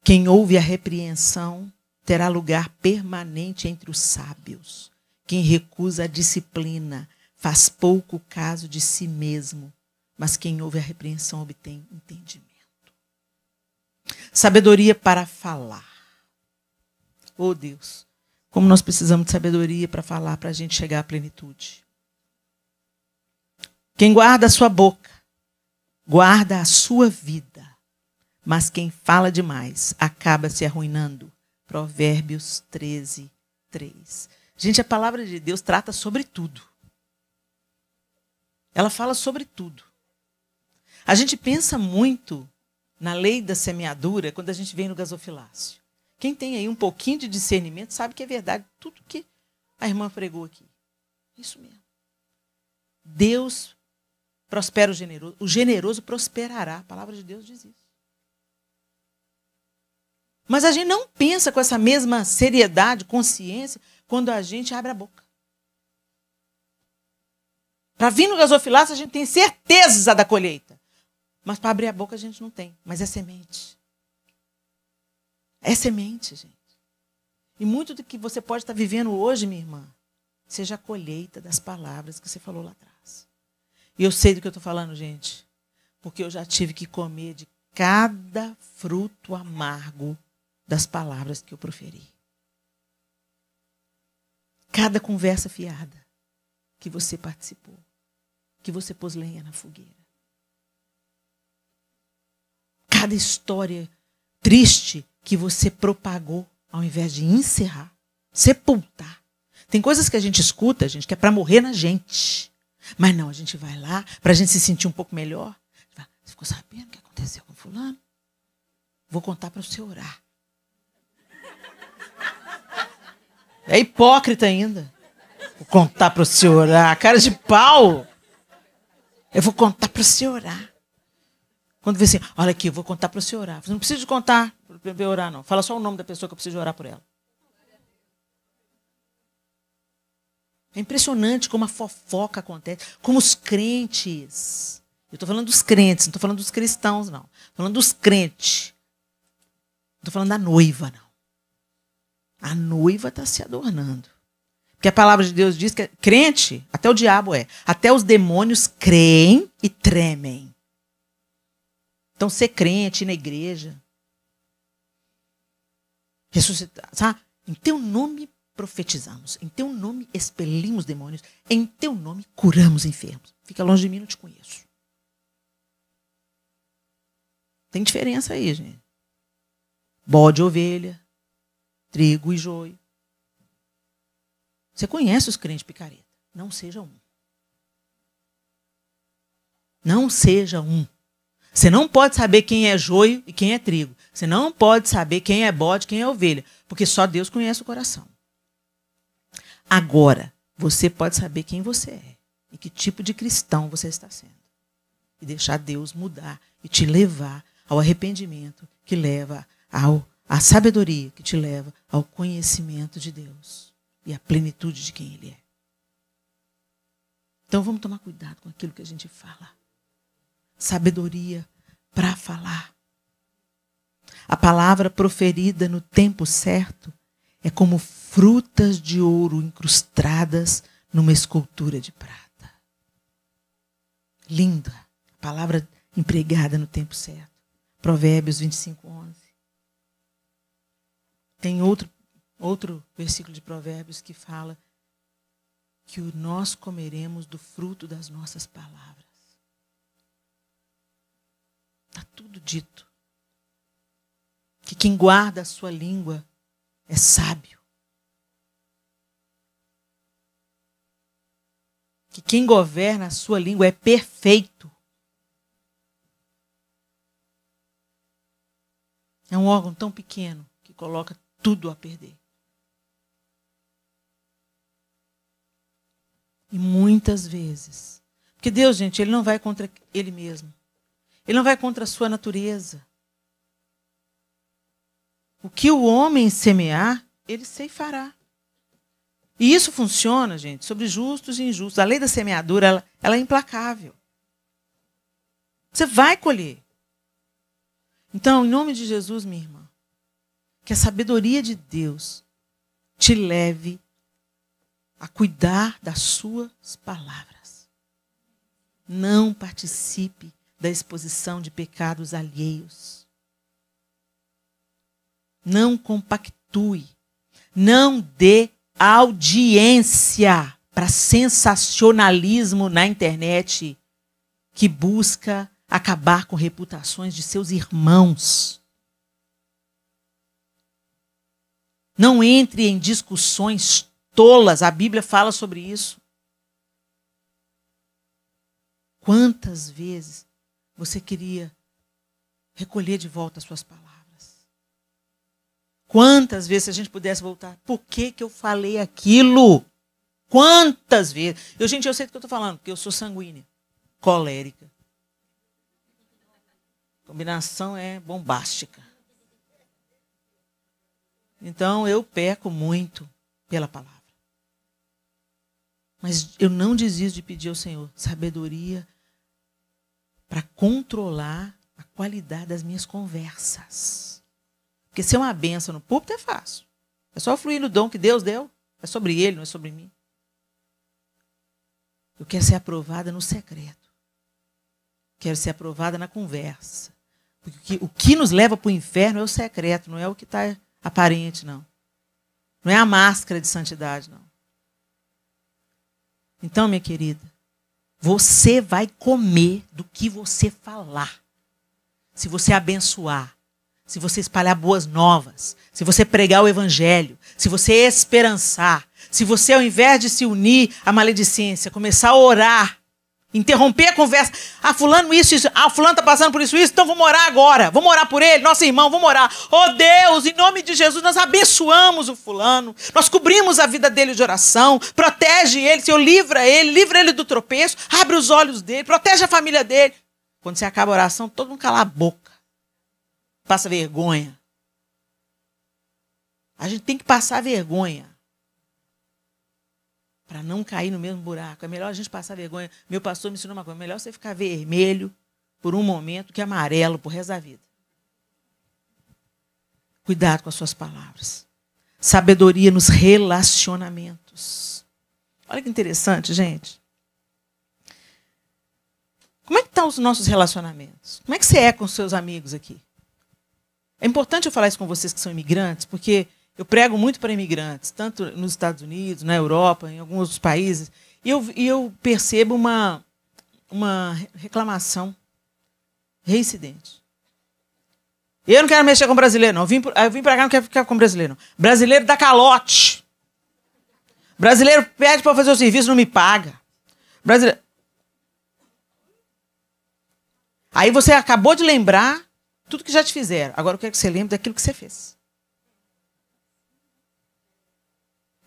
Quem ouve a repreensão terá lugar permanente entre os sábios. Quem recusa a disciplina faz pouco caso de si mesmo mas quem ouve a repreensão obtém entendimento. Sabedoria para falar. Oh Deus, como nós precisamos de sabedoria para falar, para a gente chegar à plenitude. Quem guarda a sua boca, guarda a sua vida, mas quem fala demais acaba se arruinando. Provérbios 13, 3. Gente, a palavra de Deus trata sobre tudo. Ela fala sobre tudo. A gente pensa muito na lei da semeadura quando a gente vem no gasofilácio. Quem tem aí um pouquinho de discernimento sabe que é verdade tudo que a irmã pregou aqui. Isso mesmo. Deus prospera o generoso, o generoso prosperará. A palavra de Deus diz isso. Mas a gente não pensa com essa mesma seriedade, consciência, quando a gente abre a boca. Para vir no gasofilácio, a gente tem certeza da colheita. Mas para abrir a boca a gente não tem. Mas é semente. É semente, gente. E muito do que você pode estar vivendo hoje, minha irmã, seja a colheita das palavras que você falou lá atrás. E eu sei do que eu estou falando, gente. Porque eu já tive que comer de cada fruto amargo das palavras que eu proferi. Cada conversa fiada que você participou, que você pôs lenha na fogueira cada história triste que você propagou, ao invés de encerrar, sepultar. Tem coisas que a gente escuta, gente, que é para morrer na gente. Mas não, a gente vai lá para a gente se sentir um pouco melhor. você ficou sabendo o que aconteceu com fulano? Vou contar para você orar. É hipócrita ainda. Vou contar para o senhor orar. Cara de pau. Eu vou contar para o senhor orar. Quando vê assim, olha aqui, eu vou contar para você orar. Você não precisa de contar para eu orar, não. Fala só o nome da pessoa que eu preciso orar por ela. É impressionante como a fofoca acontece, como os crentes. Eu estou falando dos crentes, não estou falando dos cristãos, não. Estou falando dos crentes. Não estou falando da noiva, não. A noiva está se adornando. Porque a palavra de Deus diz que é, crente, até o diabo é, até os demônios creem e tremem. Então, ser crente na igreja. Ressuscitar. Sabe? Em teu nome profetizamos. Em teu nome expelimos demônios. Em teu nome curamos enfermos. Fica longe de mim, não te conheço. Tem diferença aí, gente. Bode, ovelha, trigo e joio. Você conhece os crentes picareta. Não seja um. Não seja um. Você não pode saber quem é joio e quem é trigo. Você não pode saber quem é bode, quem é ovelha, porque só Deus conhece o coração. Agora, você pode saber quem você é e que tipo de cristão você está sendo. E deixar Deus mudar e te levar ao arrependimento que leva ao, à sabedoria, que te leva ao conhecimento de Deus e à plenitude de quem Ele é. Então vamos tomar cuidado com aquilo que a gente fala sabedoria para falar. A palavra proferida no tempo certo é como frutas de ouro incrustadas numa escultura de prata. Linda a palavra empregada no tempo certo. Provérbios 25, 11. Tem outro, outro versículo de Provérbios que fala que nós comeremos do fruto das nossas palavras. tudo dito. Que quem guarda a sua língua é sábio. Que quem governa a sua língua é perfeito. É um órgão tão pequeno que coloca tudo a perder. E muitas vezes. Porque Deus, gente, ele não vai contra ele mesmo. Ele não vai contra a sua natureza. O que o homem semear, ele ceifará. E isso funciona, gente, sobre justos e injustos. A lei da semeadura ela, ela é implacável. Você vai colher. Então, em nome de Jesus, minha irmã, que a sabedoria de Deus te leve a cuidar das suas palavras. Não participe da exposição de pecados alheios. Não compactue, não dê audiência para sensacionalismo na internet que busca acabar com reputações de seus irmãos. Não entre em discussões tolas, a Bíblia fala sobre isso. Quantas vezes você queria recolher de volta as suas palavras. Quantas vezes a gente pudesse voltar? Por que, que eu falei aquilo? Quantas vezes? Eu, gente, eu sei do que eu estou falando, porque eu sou sanguínea, colérica. A combinação é bombástica. Então eu peco muito pela palavra. Mas eu não desisto de pedir ao Senhor sabedoria para controlar a qualidade das minhas conversas. Porque ser é uma benção no púlpito é fácil. É só fluir no dom que Deus deu. É sobre ele, não é sobre mim. Eu quero ser aprovada no secreto. Quero ser aprovada na conversa. Porque o que, o que nos leva para o inferno é o secreto, não é o que está aparente, não. Não é a máscara de santidade, não. Então, minha querida, você vai comer do que você falar. Se você abençoar, se você espalhar boas novas, se você pregar o evangelho, se você esperançar, se você, ao invés de se unir à maledicência, começar a orar Interromper a conversa. Ah, fulano, isso, isso. Ah, fulano tá passando por isso, isso. Então vou morar agora. vou morar por ele, nosso irmão, vou morar. Oh Deus, em nome de Jesus, nós abençoamos o fulano. Nós cobrimos a vida dele de oração. Protege ele, Senhor, livra ele, livra ele do tropeço. Abre os olhos dele, protege a família dele. Quando você acaba a oração, todo mundo cala a boca. Passa vergonha. A gente tem que passar vergonha para não cair no mesmo buraco. É melhor a gente passar vergonha. Meu pastor me ensinou uma coisa: é melhor você ficar vermelho por um momento que amarelo por resto da vida. Cuidado com as suas palavras. Sabedoria nos relacionamentos. Olha que interessante, gente. Como é que estão tá os nossos relacionamentos? Como é que você é com os seus amigos aqui? É importante eu falar isso com vocês que são imigrantes, porque eu prego muito para imigrantes, tanto nos Estados Unidos, na Europa, em alguns outros países, e eu, eu percebo uma, uma reclamação reincidente. Eu não quero mexer com brasileiro, não. Eu vim, eu vim pra cá, não quero ficar com brasileiro, não. Brasileiro dá calote. Brasileiro pede para fazer o serviço, não me paga. Brasileiro... Aí você acabou de lembrar tudo que já te fizeram. Agora eu quero que você lembre daquilo que você fez.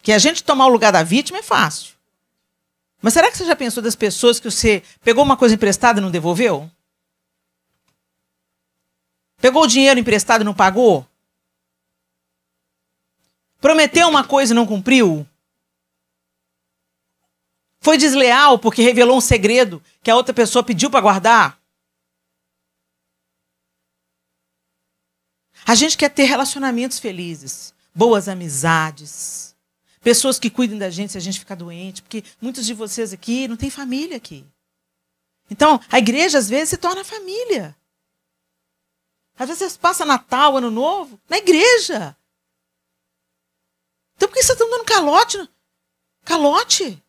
Que a gente tomar o lugar da vítima é fácil. Mas será que você já pensou das pessoas que você pegou uma coisa emprestada e não devolveu? Pegou o dinheiro emprestado e não pagou? Prometeu uma coisa e não cumpriu? Foi desleal porque revelou um segredo que a outra pessoa pediu para guardar? A gente quer ter relacionamentos felizes, boas amizades pessoas que cuidem da gente se a gente ficar doente, porque muitos de vocês aqui não têm família aqui. Então, a igreja às vezes se torna família. Às vezes passa Natal, Ano Novo, na igreja. Então por que vocês estão dando calote? Calote?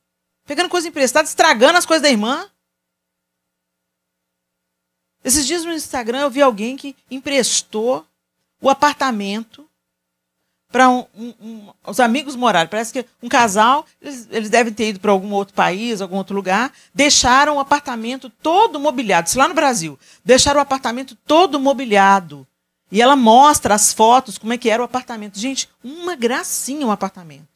Pegando coisa emprestada, estragando as coisas da irmã? Esses dias no Instagram eu vi alguém que emprestou o apartamento para um, um, um, os amigos morarem. Parece que um casal, eles, eles devem ter ido para algum outro país, algum outro lugar, deixaram o apartamento todo mobiliado. Isso lá no Brasil. Deixaram o apartamento todo mobiliado. E ela mostra as fotos, como é que era o apartamento. Gente, uma gracinha o apartamento.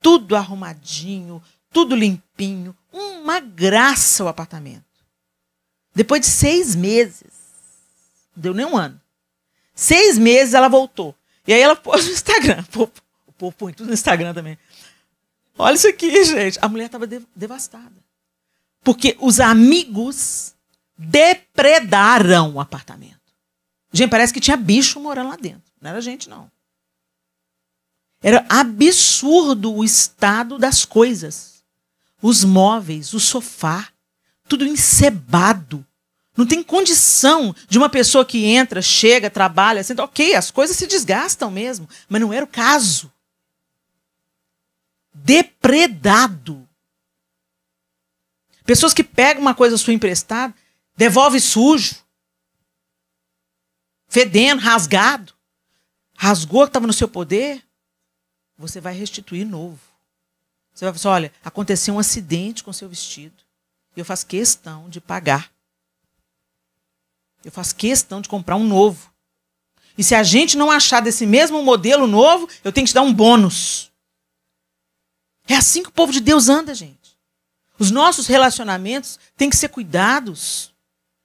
Tudo arrumadinho, tudo limpinho. Uma graça o apartamento. Depois de seis meses, não deu nem um ano. Seis meses ela voltou e aí ela pôs no Instagram. O povo, põe tudo no Instagram também. Olha isso aqui, gente. A mulher estava devastada. Porque os amigos depredaram o apartamento. Gente, parece que tinha bicho morando lá dentro. Não era gente, não. Era absurdo o estado das coisas. Os móveis, o sofá, tudo encebado, não tem condição de uma pessoa que entra, chega, trabalha, sendo ok, as coisas se desgastam mesmo, mas não era o caso. Depredado. Pessoas que pegam uma coisa sua emprestada, devolve sujo, fedendo, rasgado. Rasgou que estava no seu poder, você vai restituir novo. Você vai falar assim, olha, aconteceu um acidente com seu vestido. E eu faço questão de pagar eu faço questão de comprar um novo. E se a gente não achar desse mesmo modelo novo, eu tenho que te dar um bônus. É assim que o povo de Deus anda, gente. Os nossos relacionamentos têm que ser cuidados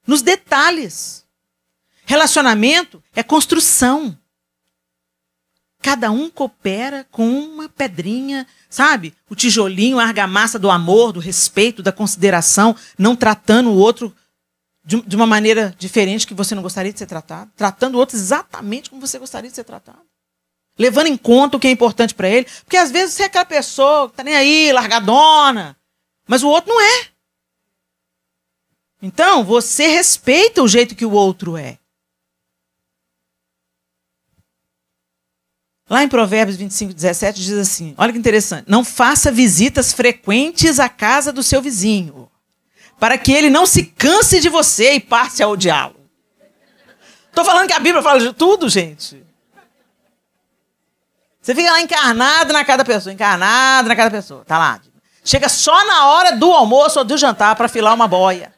nos detalhes. Relacionamento é construção. Cada um coopera com uma pedrinha, sabe? O tijolinho, a argamassa do amor, do respeito, da consideração, não tratando o outro de, de uma maneira diferente que você não gostaria de ser tratado, tratando o outro exatamente como você gostaria de ser tratado. Levando em conta o que é importante para ele, porque às vezes você é aquela pessoa que tá nem aí, largadona, mas o outro não é. Então, você respeita o jeito que o outro é. Lá em Provérbios 25, 17 diz assim: olha que interessante. Não faça visitas frequentes à casa do seu vizinho para que ele não se canse de você e passe a odiá-lo. Estou falando que a Bíblia fala de tudo, gente. Você fica lá encarnado na cada pessoa, encarnado na cada pessoa, tá lá. Chega só na hora do almoço ou do jantar para filar uma boia.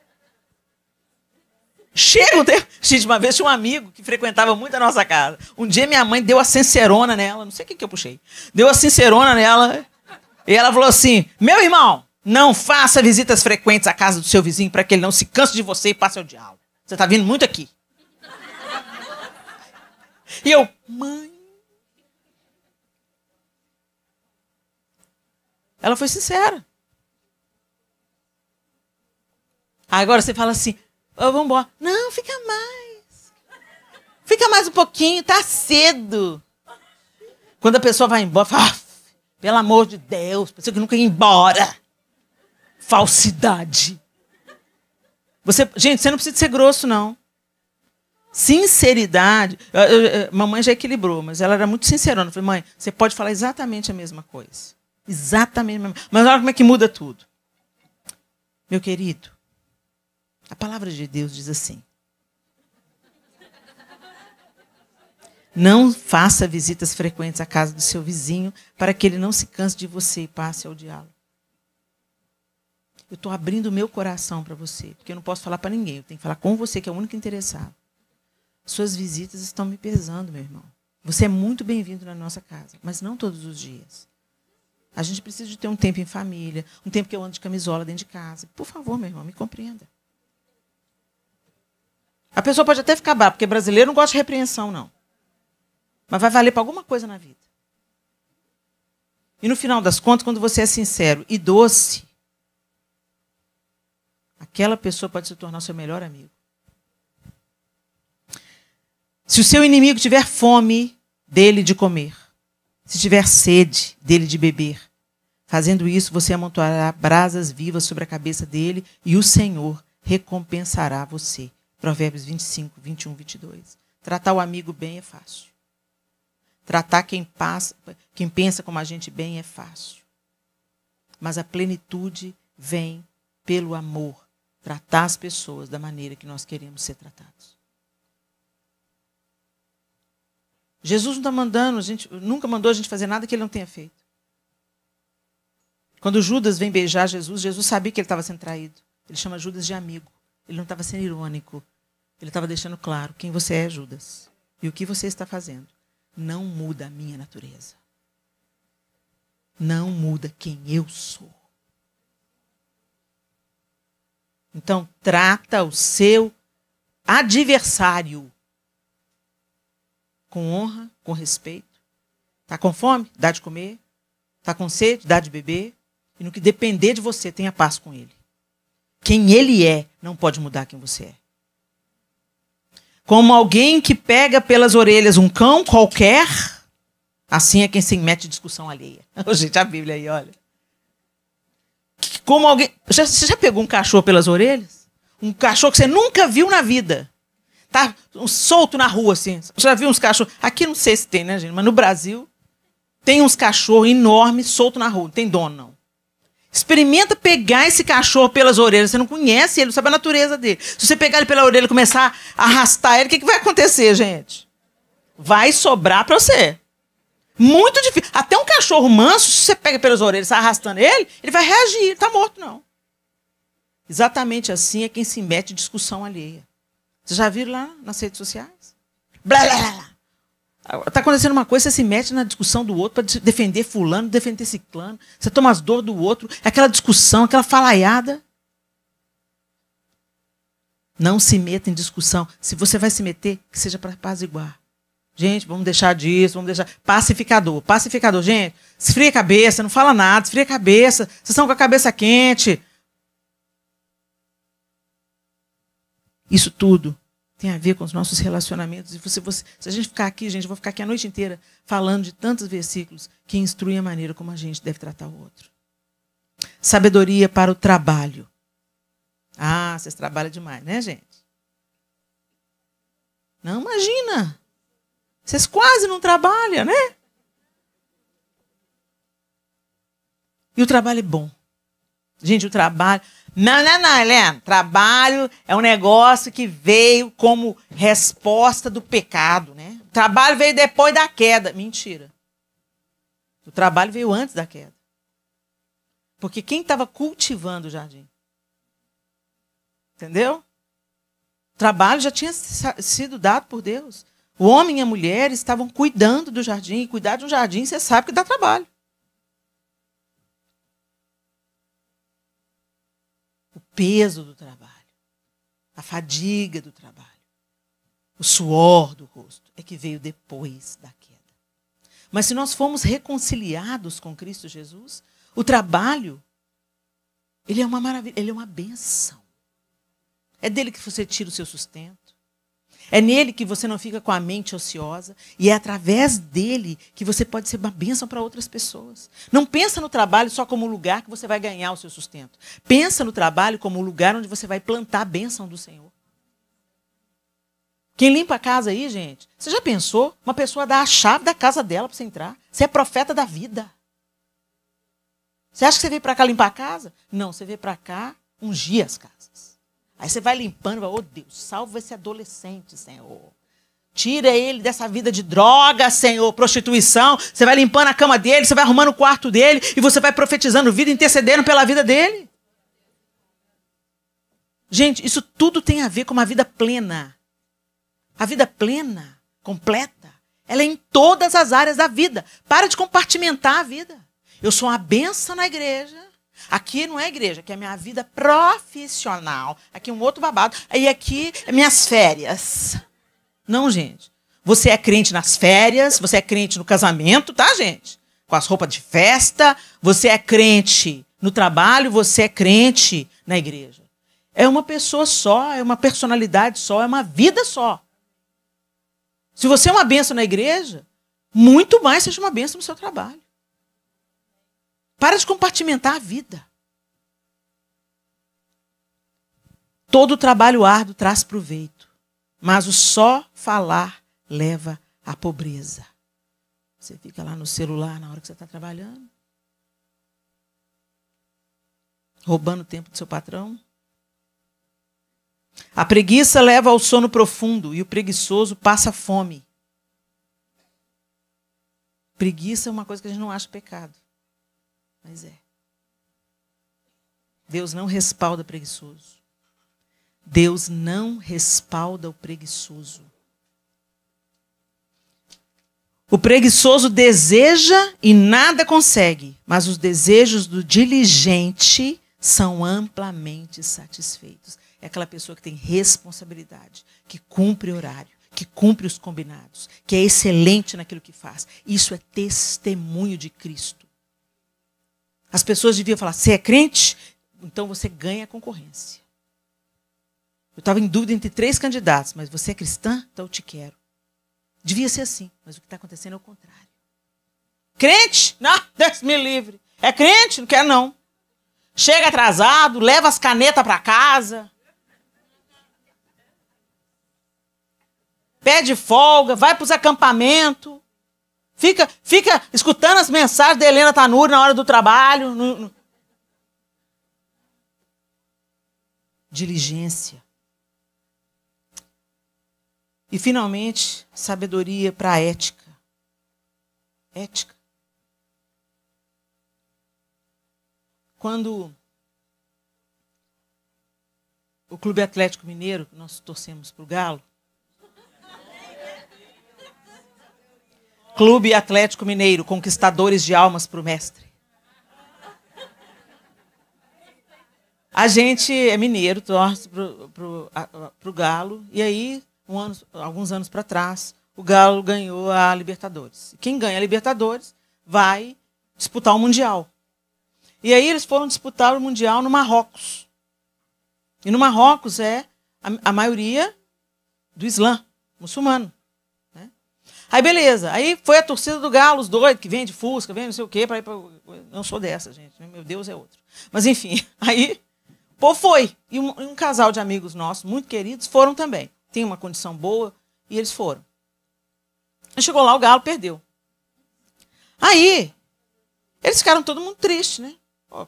Chega o um tempo. Gente, uma vez tinha um amigo que frequentava muito a nossa casa. Um dia minha mãe deu a sincerona nela, não sei o que, que eu puxei. Deu a sincerona nela. E ela falou assim: Meu irmão, não faça visitas frequentes à casa do seu vizinho para que ele não se canse de você e passe o diabo. Você está vindo muito aqui. E eu, mãe. Ela foi sincera. Agora você fala assim, oh, vamos embora. Não, fica mais. Fica mais um pouquinho, tá cedo. Quando a pessoa vai embora, fala, ah, pelo amor de Deus, pensei que nunca ia embora falsidade. Você, gente, você não precisa ser grosso, não. Sinceridade. Eu, eu, eu, mamãe já equilibrou, mas ela era muito sincerona. Eu falei, mãe, você pode falar exatamente a mesma coisa. Exatamente a mesma Mas olha como é que muda tudo. Meu querido, a palavra de Deus diz assim: Não faça visitas frequentes à casa do seu vizinho para que ele não se canse de você e passe ao diálogo eu estou abrindo o meu coração para você, porque eu não posso falar para ninguém, eu tenho que falar com você, que é o único interessado. Suas visitas estão me pesando, meu irmão. Você é muito bem-vindo na nossa casa, mas não todos os dias. A gente precisa de ter um tempo em família, um tempo que eu ando de camisola dentro de casa. Por favor, meu irmão, me compreenda. A pessoa pode até ficar brava, porque brasileiro não gosta de repreensão, não. Mas vai valer para alguma coisa na vida. E no final das contas, quando você é sincero e doce, Aquela pessoa pode se tornar seu melhor amigo. Se o seu inimigo tiver fome, dele de comer. Se tiver sede, dele de beber. Fazendo isso, você amontoará brasas vivas sobre a cabeça dele e o Senhor recompensará você. Provérbios 25, 21, 22. Tratar o amigo bem é fácil. Tratar quem, passa, quem pensa como a gente bem é fácil. Mas a plenitude vem pelo amor tratar as pessoas da maneira que nós queremos ser tratados. Jesus não está mandando, gente, nunca mandou a gente fazer nada que ele não tenha feito. Quando Judas vem beijar Jesus, Jesus sabia que ele estava sendo traído. Ele chama Judas de amigo. Ele não estava sendo irônico. Ele estava deixando claro quem você é, Judas, e o que você está fazendo. Não muda a minha natureza. Não muda quem eu sou. Então, trata o seu adversário com honra, com respeito. Está com fome? Dá de comer. Está com sede? Dá de beber. E no que depender de você, tenha paz com ele. Quem ele é não pode mudar quem você é. Como alguém que pega pelas orelhas um cão qualquer, assim é quem se mete em discussão alheia. gente, a Bíblia aí, olha como alguém. Já, você já pegou um cachorro pelas orelhas? Um cachorro que você nunca viu na vida. Tá solto na rua, assim. Você Já viu uns cachorros. Aqui não sei se tem, né, gente? Mas no Brasil tem uns cachorros enormes soltos na rua. Não tem dono, não. Experimenta pegar esse cachorro pelas orelhas. Você não conhece ele, não sabe a natureza dele. Se você pegar ele pela orelha e começar a arrastar ele, o que, que vai acontecer, gente? Vai sobrar para você. Muito difícil. Até um cachorro manso, se você pega pelas orelhas e tá arrastando ele, ele vai reagir, está morto, não. Exatamente assim é quem se mete em discussão alheia. Vocês já viram lá nas redes sociais? Blá, blá, blá, está acontecendo uma coisa, você se mete na discussão do outro para defender fulano, defender ciclano. Você toma as dores do outro, é aquela discussão, aquela falaiada. Não se meta em discussão. Se você vai se meter, que seja para apaziguar. Gente, vamos deixar disso, vamos deixar. Pacificador, pacificador, gente, esfria a cabeça, não fala nada, esfria a cabeça, vocês estão com a cabeça quente. Isso tudo tem a ver com os nossos relacionamentos. E se, você, se a gente ficar aqui, gente, eu vou ficar aqui a noite inteira falando de tantos versículos que instruem a maneira como a gente deve tratar o outro. Sabedoria para o trabalho. Ah, vocês trabalham demais, né, gente? Não imagina. Vocês quase não trabalham, né? E o trabalho é bom. Gente, o trabalho. Não, não, não, Helena. Trabalho é um negócio que veio como resposta do pecado, né? O trabalho veio depois da queda. Mentira. O trabalho veio antes da queda. Porque quem estava cultivando o jardim? Entendeu? O trabalho já tinha sido dado por Deus. O homem e a mulher estavam cuidando do jardim, e cuidar de um jardim, você sabe que dá trabalho. O peso do trabalho, a fadiga do trabalho, o suor do rosto é que veio depois da queda. Mas se nós formos reconciliados com Cristo Jesus, o trabalho ele é uma maravilha, ele é uma benção. É dele que você tira o seu sustento. É nele que você não fica com a mente ociosa e é através dele que você pode ser uma bênção para outras pessoas. Não pensa no trabalho só como lugar que você vai ganhar o seu sustento. Pensa no trabalho como lugar onde você vai plantar a bênção do Senhor. Quem limpa a casa aí, gente, você já pensou? Uma pessoa dá a chave da casa dela para você entrar. Você é profeta da vida. Você acha que você veio para cá limpar a casa? Não, você veio para cá ungir as casas. Aí você vai limpando, vai, oh Deus, salva esse adolescente, Senhor. Tira ele dessa vida de droga, Senhor, prostituição. Você vai limpando a cama dele, você vai arrumando o quarto dele e você vai profetizando vida, intercedendo pela vida dele. Gente, isso tudo tem a ver com uma vida plena. A vida plena, completa, ela é em todas as áreas da vida. Para de compartimentar a vida. Eu sou uma benção na igreja, Aqui não é igreja, aqui é minha vida profissional. Aqui é um outro babado. Aí aqui é minhas férias. Não, gente. Você é crente nas férias, você é crente no casamento, tá, gente? Com as roupas de festa, você é crente no trabalho, você é crente na igreja. É uma pessoa só, é uma personalidade só, é uma vida só. Se você é uma benção na igreja, muito mais seja uma benção no seu trabalho. Para de compartimentar a vida. Todo trabalho árduo traz proveito, mas o só falar leva à pobreza. Você fica lá no celular na hora que você está trabalhando, roubando o tempo do seu patrão. A preguiça leva ao sono profundo e o preguiçoso passa fome. Preguiça é uma coisa que a gente não acha pecado. Mas é. Deus não respalda preguiçoso. Deus não respalda o preguiçoso. O preguiçoso deseja e nada consegue, mas os desejos do diligente são amplamente satisfeitos. É aquela pessoa que tem responsabilidade, que cumpre horário, que cumpre os combinados, que é excelente naquilo que faz. Isso é testemunho de Cristo. As pessoas deviam falar: você é crente? Então você ganha a concorrência. Eu estava em dúvida entre três candidatos, mas você é cristã? Então eu te quero. Devia ser assim, mas o que está acontecendo é o contrário. Crente? Não, Deus me livre. É crente? Não quer não. Chega atrasado, leva as canetas para casa. Pede folga, vai para os acampamentos. Fica, fica escutando as mensagens da Helena Tanuri na hora do trabalho. No, no... Diligência. E, finalmente, sabedoria para a ética. Ética. Quando o Clube Atlético Mineiro, que nós torcemos para o Galo, Clube Atlético Mineiro, conquistadores de almas para o mestre. A gente é mineiro, torce para o Galo, e aí, um ano, alguns anos para trás, o Galo ganhou a Libertadores. Quem ganha a Libertadores vai disputar o Mundial. E aí eles foram disputar o Mundial no Marrocos. E no Marrocos é a, a maioria do Islã, muçulmano. Aí beleza. Aí foi a torcida do Galo, os doidos, que vem de Fusca, vem não sei o quê. Pra ir pra... Não sou dessa, gente. Meu Deus é outro. Mas enfim, aí o povo foi. E um, um, casal de amigos nossos, muito queridos, foram também. Tem uma condição boa e eles foram. Chegou lá, o Galo perdeu. Aí, eles ficaram todo mundo triste, né? Pô,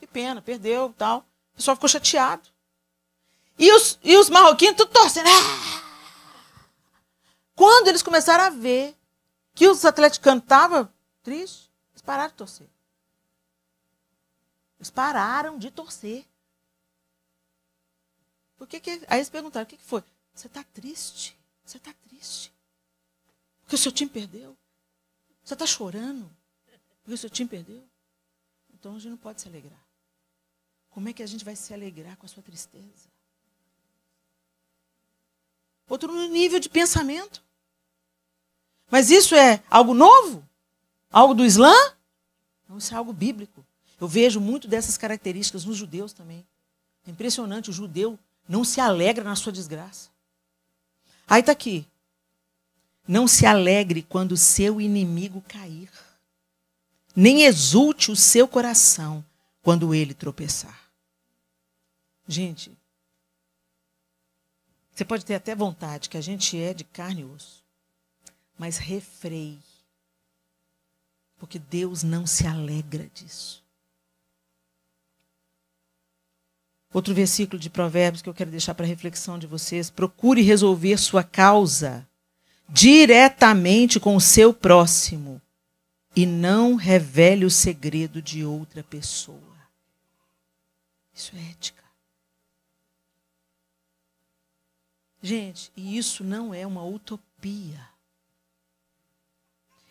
que pena, perdeu tal. O pessoal ficou chateado. E os, e os marroquinos tudo torcendo. Ah! Quando eles começaram a ver que os atleticanos estavam tristes, eles pararam de torcer. Eles pararam de torcer. Por que que... Aí eles perguntaram: o que, que foi? Você está triste? Você está triste? Porque o seu time perdeu? Você está chorando? Porque o seu time perdeu? Então a gente não pode se alegrar. Como é que a gente vai se alegrar com a sua tristeza? Outro nível de pensamento. Mas isso é algo novo? Algo do Islã? Não, isso é algo bíblico. Eu vejo muito dessas características nos judeus também. É impressionante, o judeu não se alegra na sua desgraça. Aí está aqui. Não se alegre quando o seu inimigo cair, nem exulte o seu coração quando ele tropeçar. Gente, você pode ter até vontade que a gente é de carne e osso mas refreie. Porque Deus não se alegra disso. Outro versículo de Provérbios que eu quero deixar para reflexão de vocês: procure resolver sua causa diretamente com o seu próximo e não revele o segredo de outra pessoa. Isso é ética. Gente, e isso não é uma utopia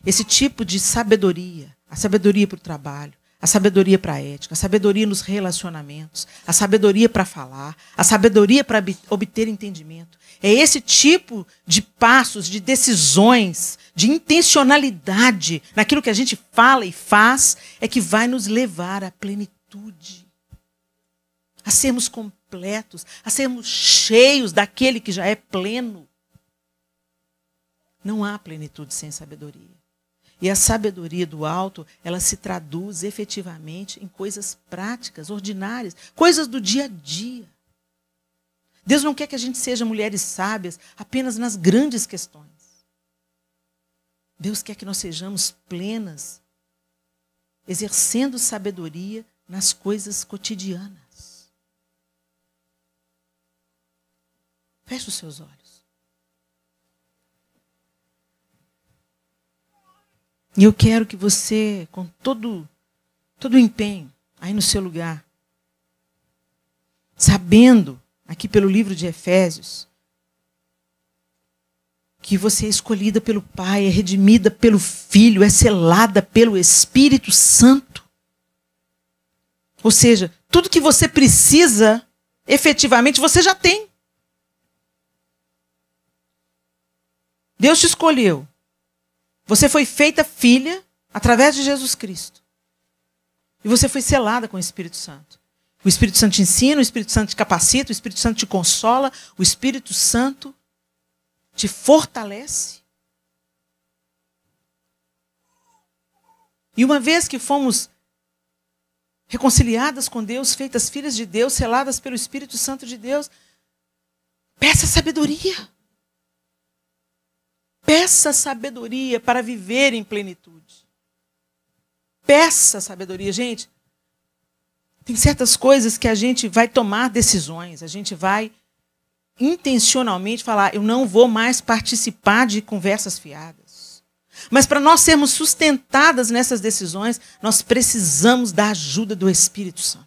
esse tipo de sabedoria, a sabedoria para o trabalho, a sabedoria para a ética, a sabedoria nos relacionamentos, a sabedoria para falar, a sabedoria para obter entendimento. É esse tipo de passos, de decisões, de intencionalidade naquilo que a gente fala e faz, é que vai nos levar à plenitude, a sermos completos, a sermos cheios daquele que já é pleno. Não há plenitude sem sabedoria. E a sabedoria do alto, ela se traduz efetivamente em coisas práticas, ordinárias, coisas do dia a dia. Deus não quer que a gente seja mulheres sábias apenas nas grandes questões. Deus quer que nós sejamos plenas, exercendo sabedoria nas coisas cotidianas. Feche os seus olhos. E eu quero que você, com todo, todo o empenho, aí no seu lugar, sabendo, aqui pelo livro de Efésios, que você é escolhida pelo Pai, é redimida pelo Filho, é selada pelo Espírito Santo. Ou seja, tudo que você precisa, efetivamente, você já tem. Deus te escolheu você foi feita filha através de Jesus Cristo. E você foi selada com o Espírito Santo. O Espírito Santo te ensina, o Espírito Santo te capacita, o Espírito Santo te consola, o Espírito Santo te fortalece. E uma vez que fomos reconciliadas com Deus, feitas filhas de Deus, seladas pelo Espírito Santo de Deus, peça sabedoria. Peça sabedoria para viver em plenitude. Peça sabedoria. Gente, tem certas coisas que a gente vai tomar decisões, a gente vai intencionalmente falar: eu não vou mais participar de conversas fiadas. Mas para nós sermos sustentadas nessas decisões, nós precisamos da ajuda do Espírito Santo.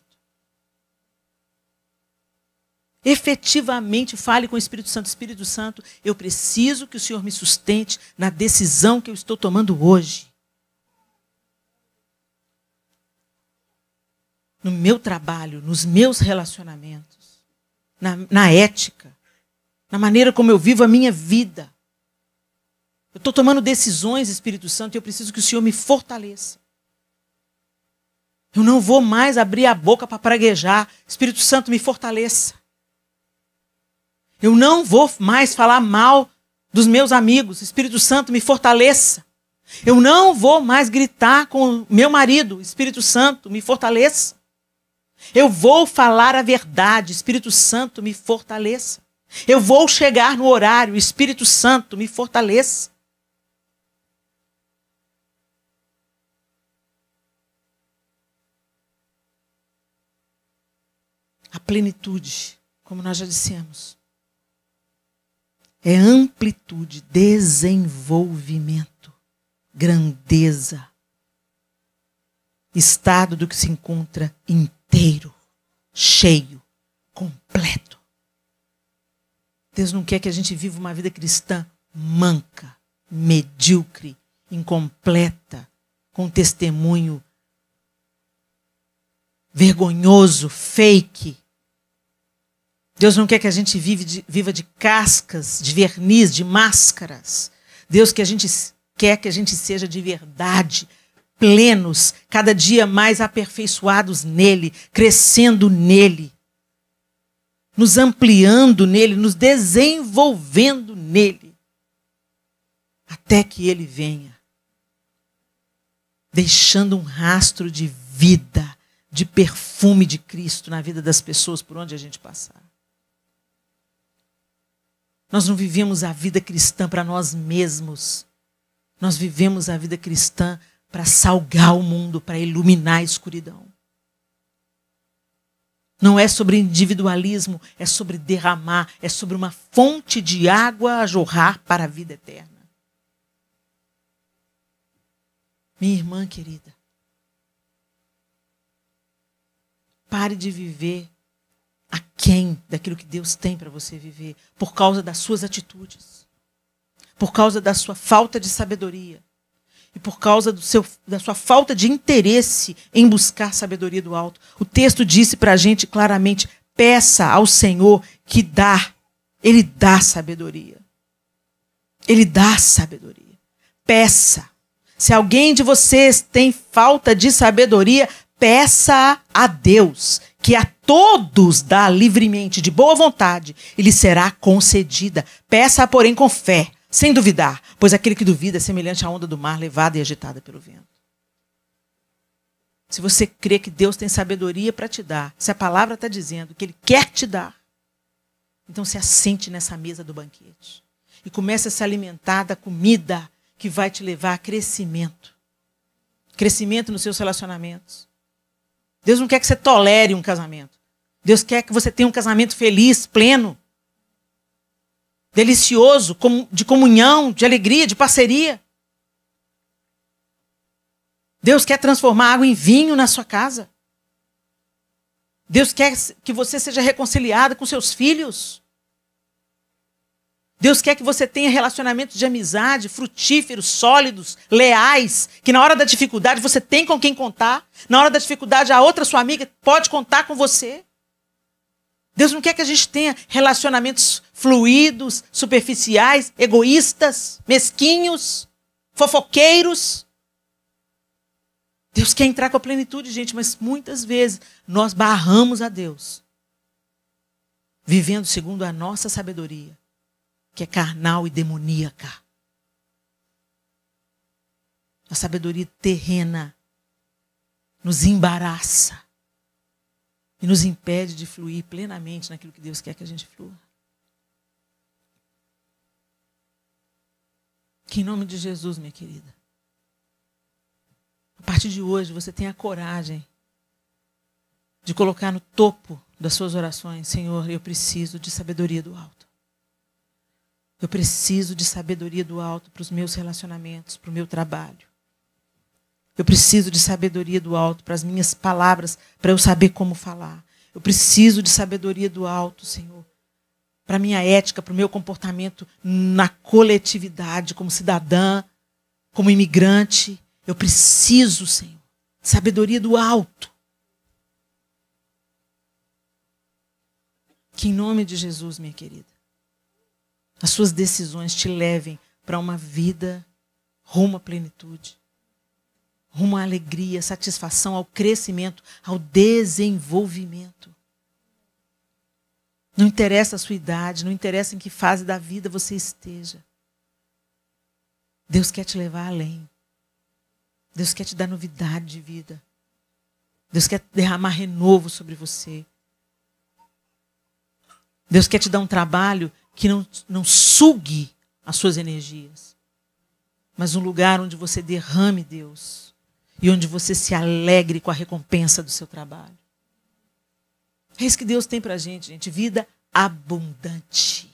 Efetivamente fale com o Espírito Santo. Espírito Santo, eu preciso que o Senhor me sustente na decisão que eu estou tomando hoje. No meu trabalho, nos meus relacionamentos, na, na ética, na maneira como eu vivo a minha vida. Eu estou tomando decisões, Espírito Santo, e eu preciso que o Senhor me fortaleça. Eu não vou mais abrir a boca para praguejar. Espírito Santo, me fortaleça. Eu não vou mais falar mal dos meus amigos. Espírito Santo, me fortaleça. Eu não vou mais gritar com meu marido. Espírito Santo, me fortaleça. Eu vou falar a verdade. Espírito Santo, me fortaleça. Eu vou chegar no horário. Espírito Santo, me fortaleça. A plenitude, como nós já dissemos é amplitude, desenvolvimento, grandeza, estado do que se encontra inteiro, cheio, completo. Deus não quer que a gente viva uma vida cristã manca, medíocre, incompleta, com testemunho vergonhoso, fake, Deus não quer que a gente de, viva de cascas, de verniz, de máscaras. Deus que a gente quer que a gente seja de verdade, plenos, cada dia mais aperfeiçoados nele, crescendo nele, nos ampliando nele, nos desenvolvendo nele, até que ele venha, deixando um rastro de vida, de perfume de Cristo na vida das pessoas por onde a gente passar. Nós não vivemos a vida cristã para nós mesmos. Nós vivemos a vida cristã para salgar o mundo, para iluminar a escuridão. Não é sobre individualismo, é sobre derramar, é sobre uma fonte de água a jorrar para a vida eterna. Minha irmã querida, pare de viver aquém daquilo que Deus tem para você viver, por causa das suas atitudes, por causa da sua falta de sabedoria e por causa do seu, da sua falta de interesse em buscar sabedoria do alto. O texto disse para a gente claramente: peça ao Senhor que dá, Ele dá sabedoria. Ele dá sabedoria. Peça. Se alguém de vocês tem falta de sabedoria, peça a Deus que a todos dá livremente, de boa vontade, e lhe será concedida. Peça, porém, com fé, sem duvidar, pois aquele que duvida é semelhante à onda do mar levada e agitada pelo vento. Se você crê que Deus tem sabedoria para te dar, se a palavra está dizendo que Ele quer te dar, então se assente nessa mesa do banquete e comece a se alimentar da comida que vai te levar a crescimento. Crescimento nos seus relacionamentos, Deus não quer que você tolere um casamento. Deus quer que você tenha um casamento feliz, pleno, delicioso, de comunhão, de alegria, de parceria. Deus quer transformar água em vinho na sua casa. Deus quer que você seja reconciliada com seus filhos. Deus quer que você tenha relacionamentos de amizade frutíferos, sólidos, leais, que na hora da dificuldade você tem com quem contar, na hora da dificuldade a outra sua amiga pode contar com você. Deus não quer que a gente tenha relacionamentos fluidos, superficiais, egoístas, mesquinhos, fofoqueiros. Deus quer entrar com a plenitude, gente, mas muitas vezes nós barramos a Deus, vivendo segundo a nossa sabedoria, que é carnal e demoníaca. A sabedoria terrena nos embaraça e nos impede de fluir plenamente naquilo que Deus quer que a gente flua. Que em nome de Jesus, minha querida, a partir de hoje você tenha a coragem de colocar no topo das suas orações: Senhor, eu preciso de sabedoria do alto. Eu preciso de sabedoria do alto para os meus relacionamentos, para o meu trabalho. Eu preciso de sabedoria do alto para as minhas palavras, para eu saber como falar. Eu preciso de sabedoria do alto, Senhor, para a minha ética, para o meu comportamento na coletividade, como cidadã, como imigrante. Eu preciso, Senhor, de sabedoria do alto. Que em nome de Jesus, minha querida, as suas decisões te levem para uma vida rumo à plenitude, rumo à alegria, satisfação, ao crescimento, ao desenvolvimento. Não interessa a sua idade, não interessa em que fase da vida você esteja. Deus quer te levar além. Deus quer te dar novidade de vida. Deus quer derramar renovo sobre você. Deus quer te dar um trabalho que não, não sugue as suas energias, mas um lugar onde você derrame Deus e onde você se alegre com a recompensa do seu trabalho. É isso que Deus tem para gente, gente. Vida abundante,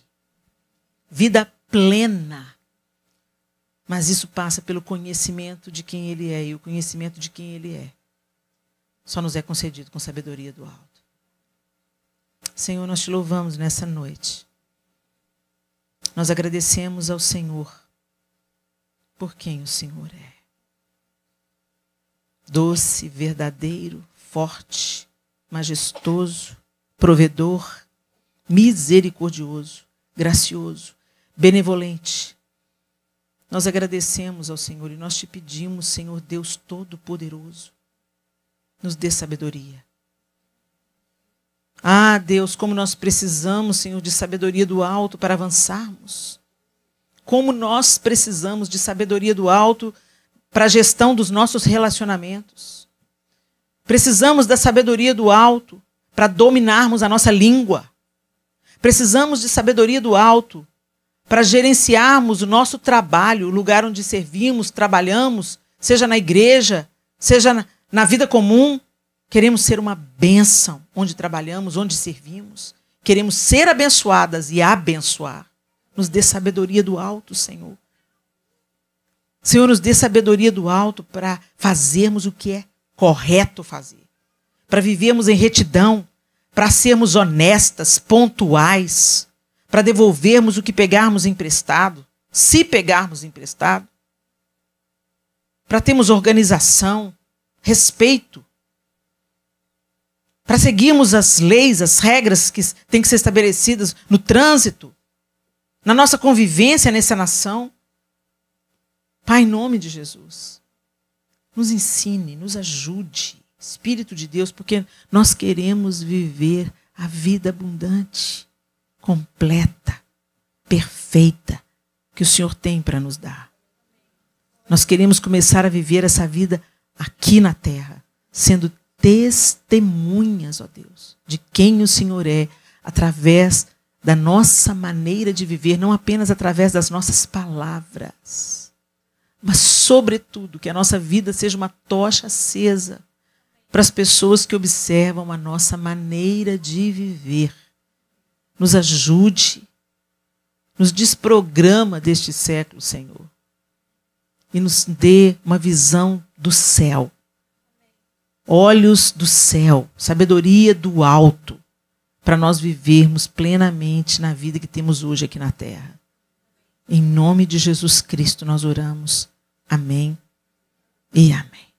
vida plena. Mas isso passa pelo conhecimento de quem Ele é, e o conhecimento de quem Ele é só nos é concedido com sabedoria do alto. Senhor, nós te louvamos nessa noite. Nós agradecemos ao Senhor por quem o Senhor é. Doce, verdadeiro, forte, majestoso, provedor, misericordioso, gracioso, benevolente. Nós agradecemos ao Senhor e nós te pedimos, Senhor Deus Todo-Poderoso, nos dê sabedoria ah, Deus, como nós precisamos, Senhor, de sabedoria do alto para avançarmos. Como nós precisamos de sabedoria do alto para a gestão dos nossos relacionamentos. Precisamos da sabedoria do alto para dominarmos a nossa língua. Precisamos de sabedoria do alto para gerenciarmos o nosso trabalho, o lugar onde servimos, trabalhamos, seja na igreja, seja na vida comum. Queremos ser uma bênção onde trabalhamos, onde servimos. Queremos ser abençoadas e abençoar. Nos dê sabedoria do alto, Senhor. Senhor, nos dê sabedoria do alto para fazermos o que é correto fazer, para vivermos em retidão, para sermos honestas, pontuais, para devolvermos o que pegarmos emprestado, se pegarmos emprestado, para termos organização, respeito para seguirmos as leis, as regras que têm que ser estabelecidas no trânsito, na nossa convivência nessa nação. Pai, em nome de Jesus, nos ensine, nos ajude, Espírito de Deus, porque nós queremos viver a vida abundante, completa, perfeita que o Senhor tem para nos dar. Nós queremos começar a viver essa vida aqui na terra, sendo testemunhas, ó Deus, de quem o Senhor é, através da nossa maneira de viver, não apenas através das nossas palavras, mas, sobretudo, que a nossa vida seja uma tocha acesa para as pessoas que observam a nossa maneira de viver. Nos ajude, nos desprograma deste século, Senhor, e nos dê uma visão do céu olhos do céu, sabedoria do alto, para nós vivermos plenamente na vida que temos hoje aqui na terra. Em nome de Jesus Cristo nós oramos. Amém e amém.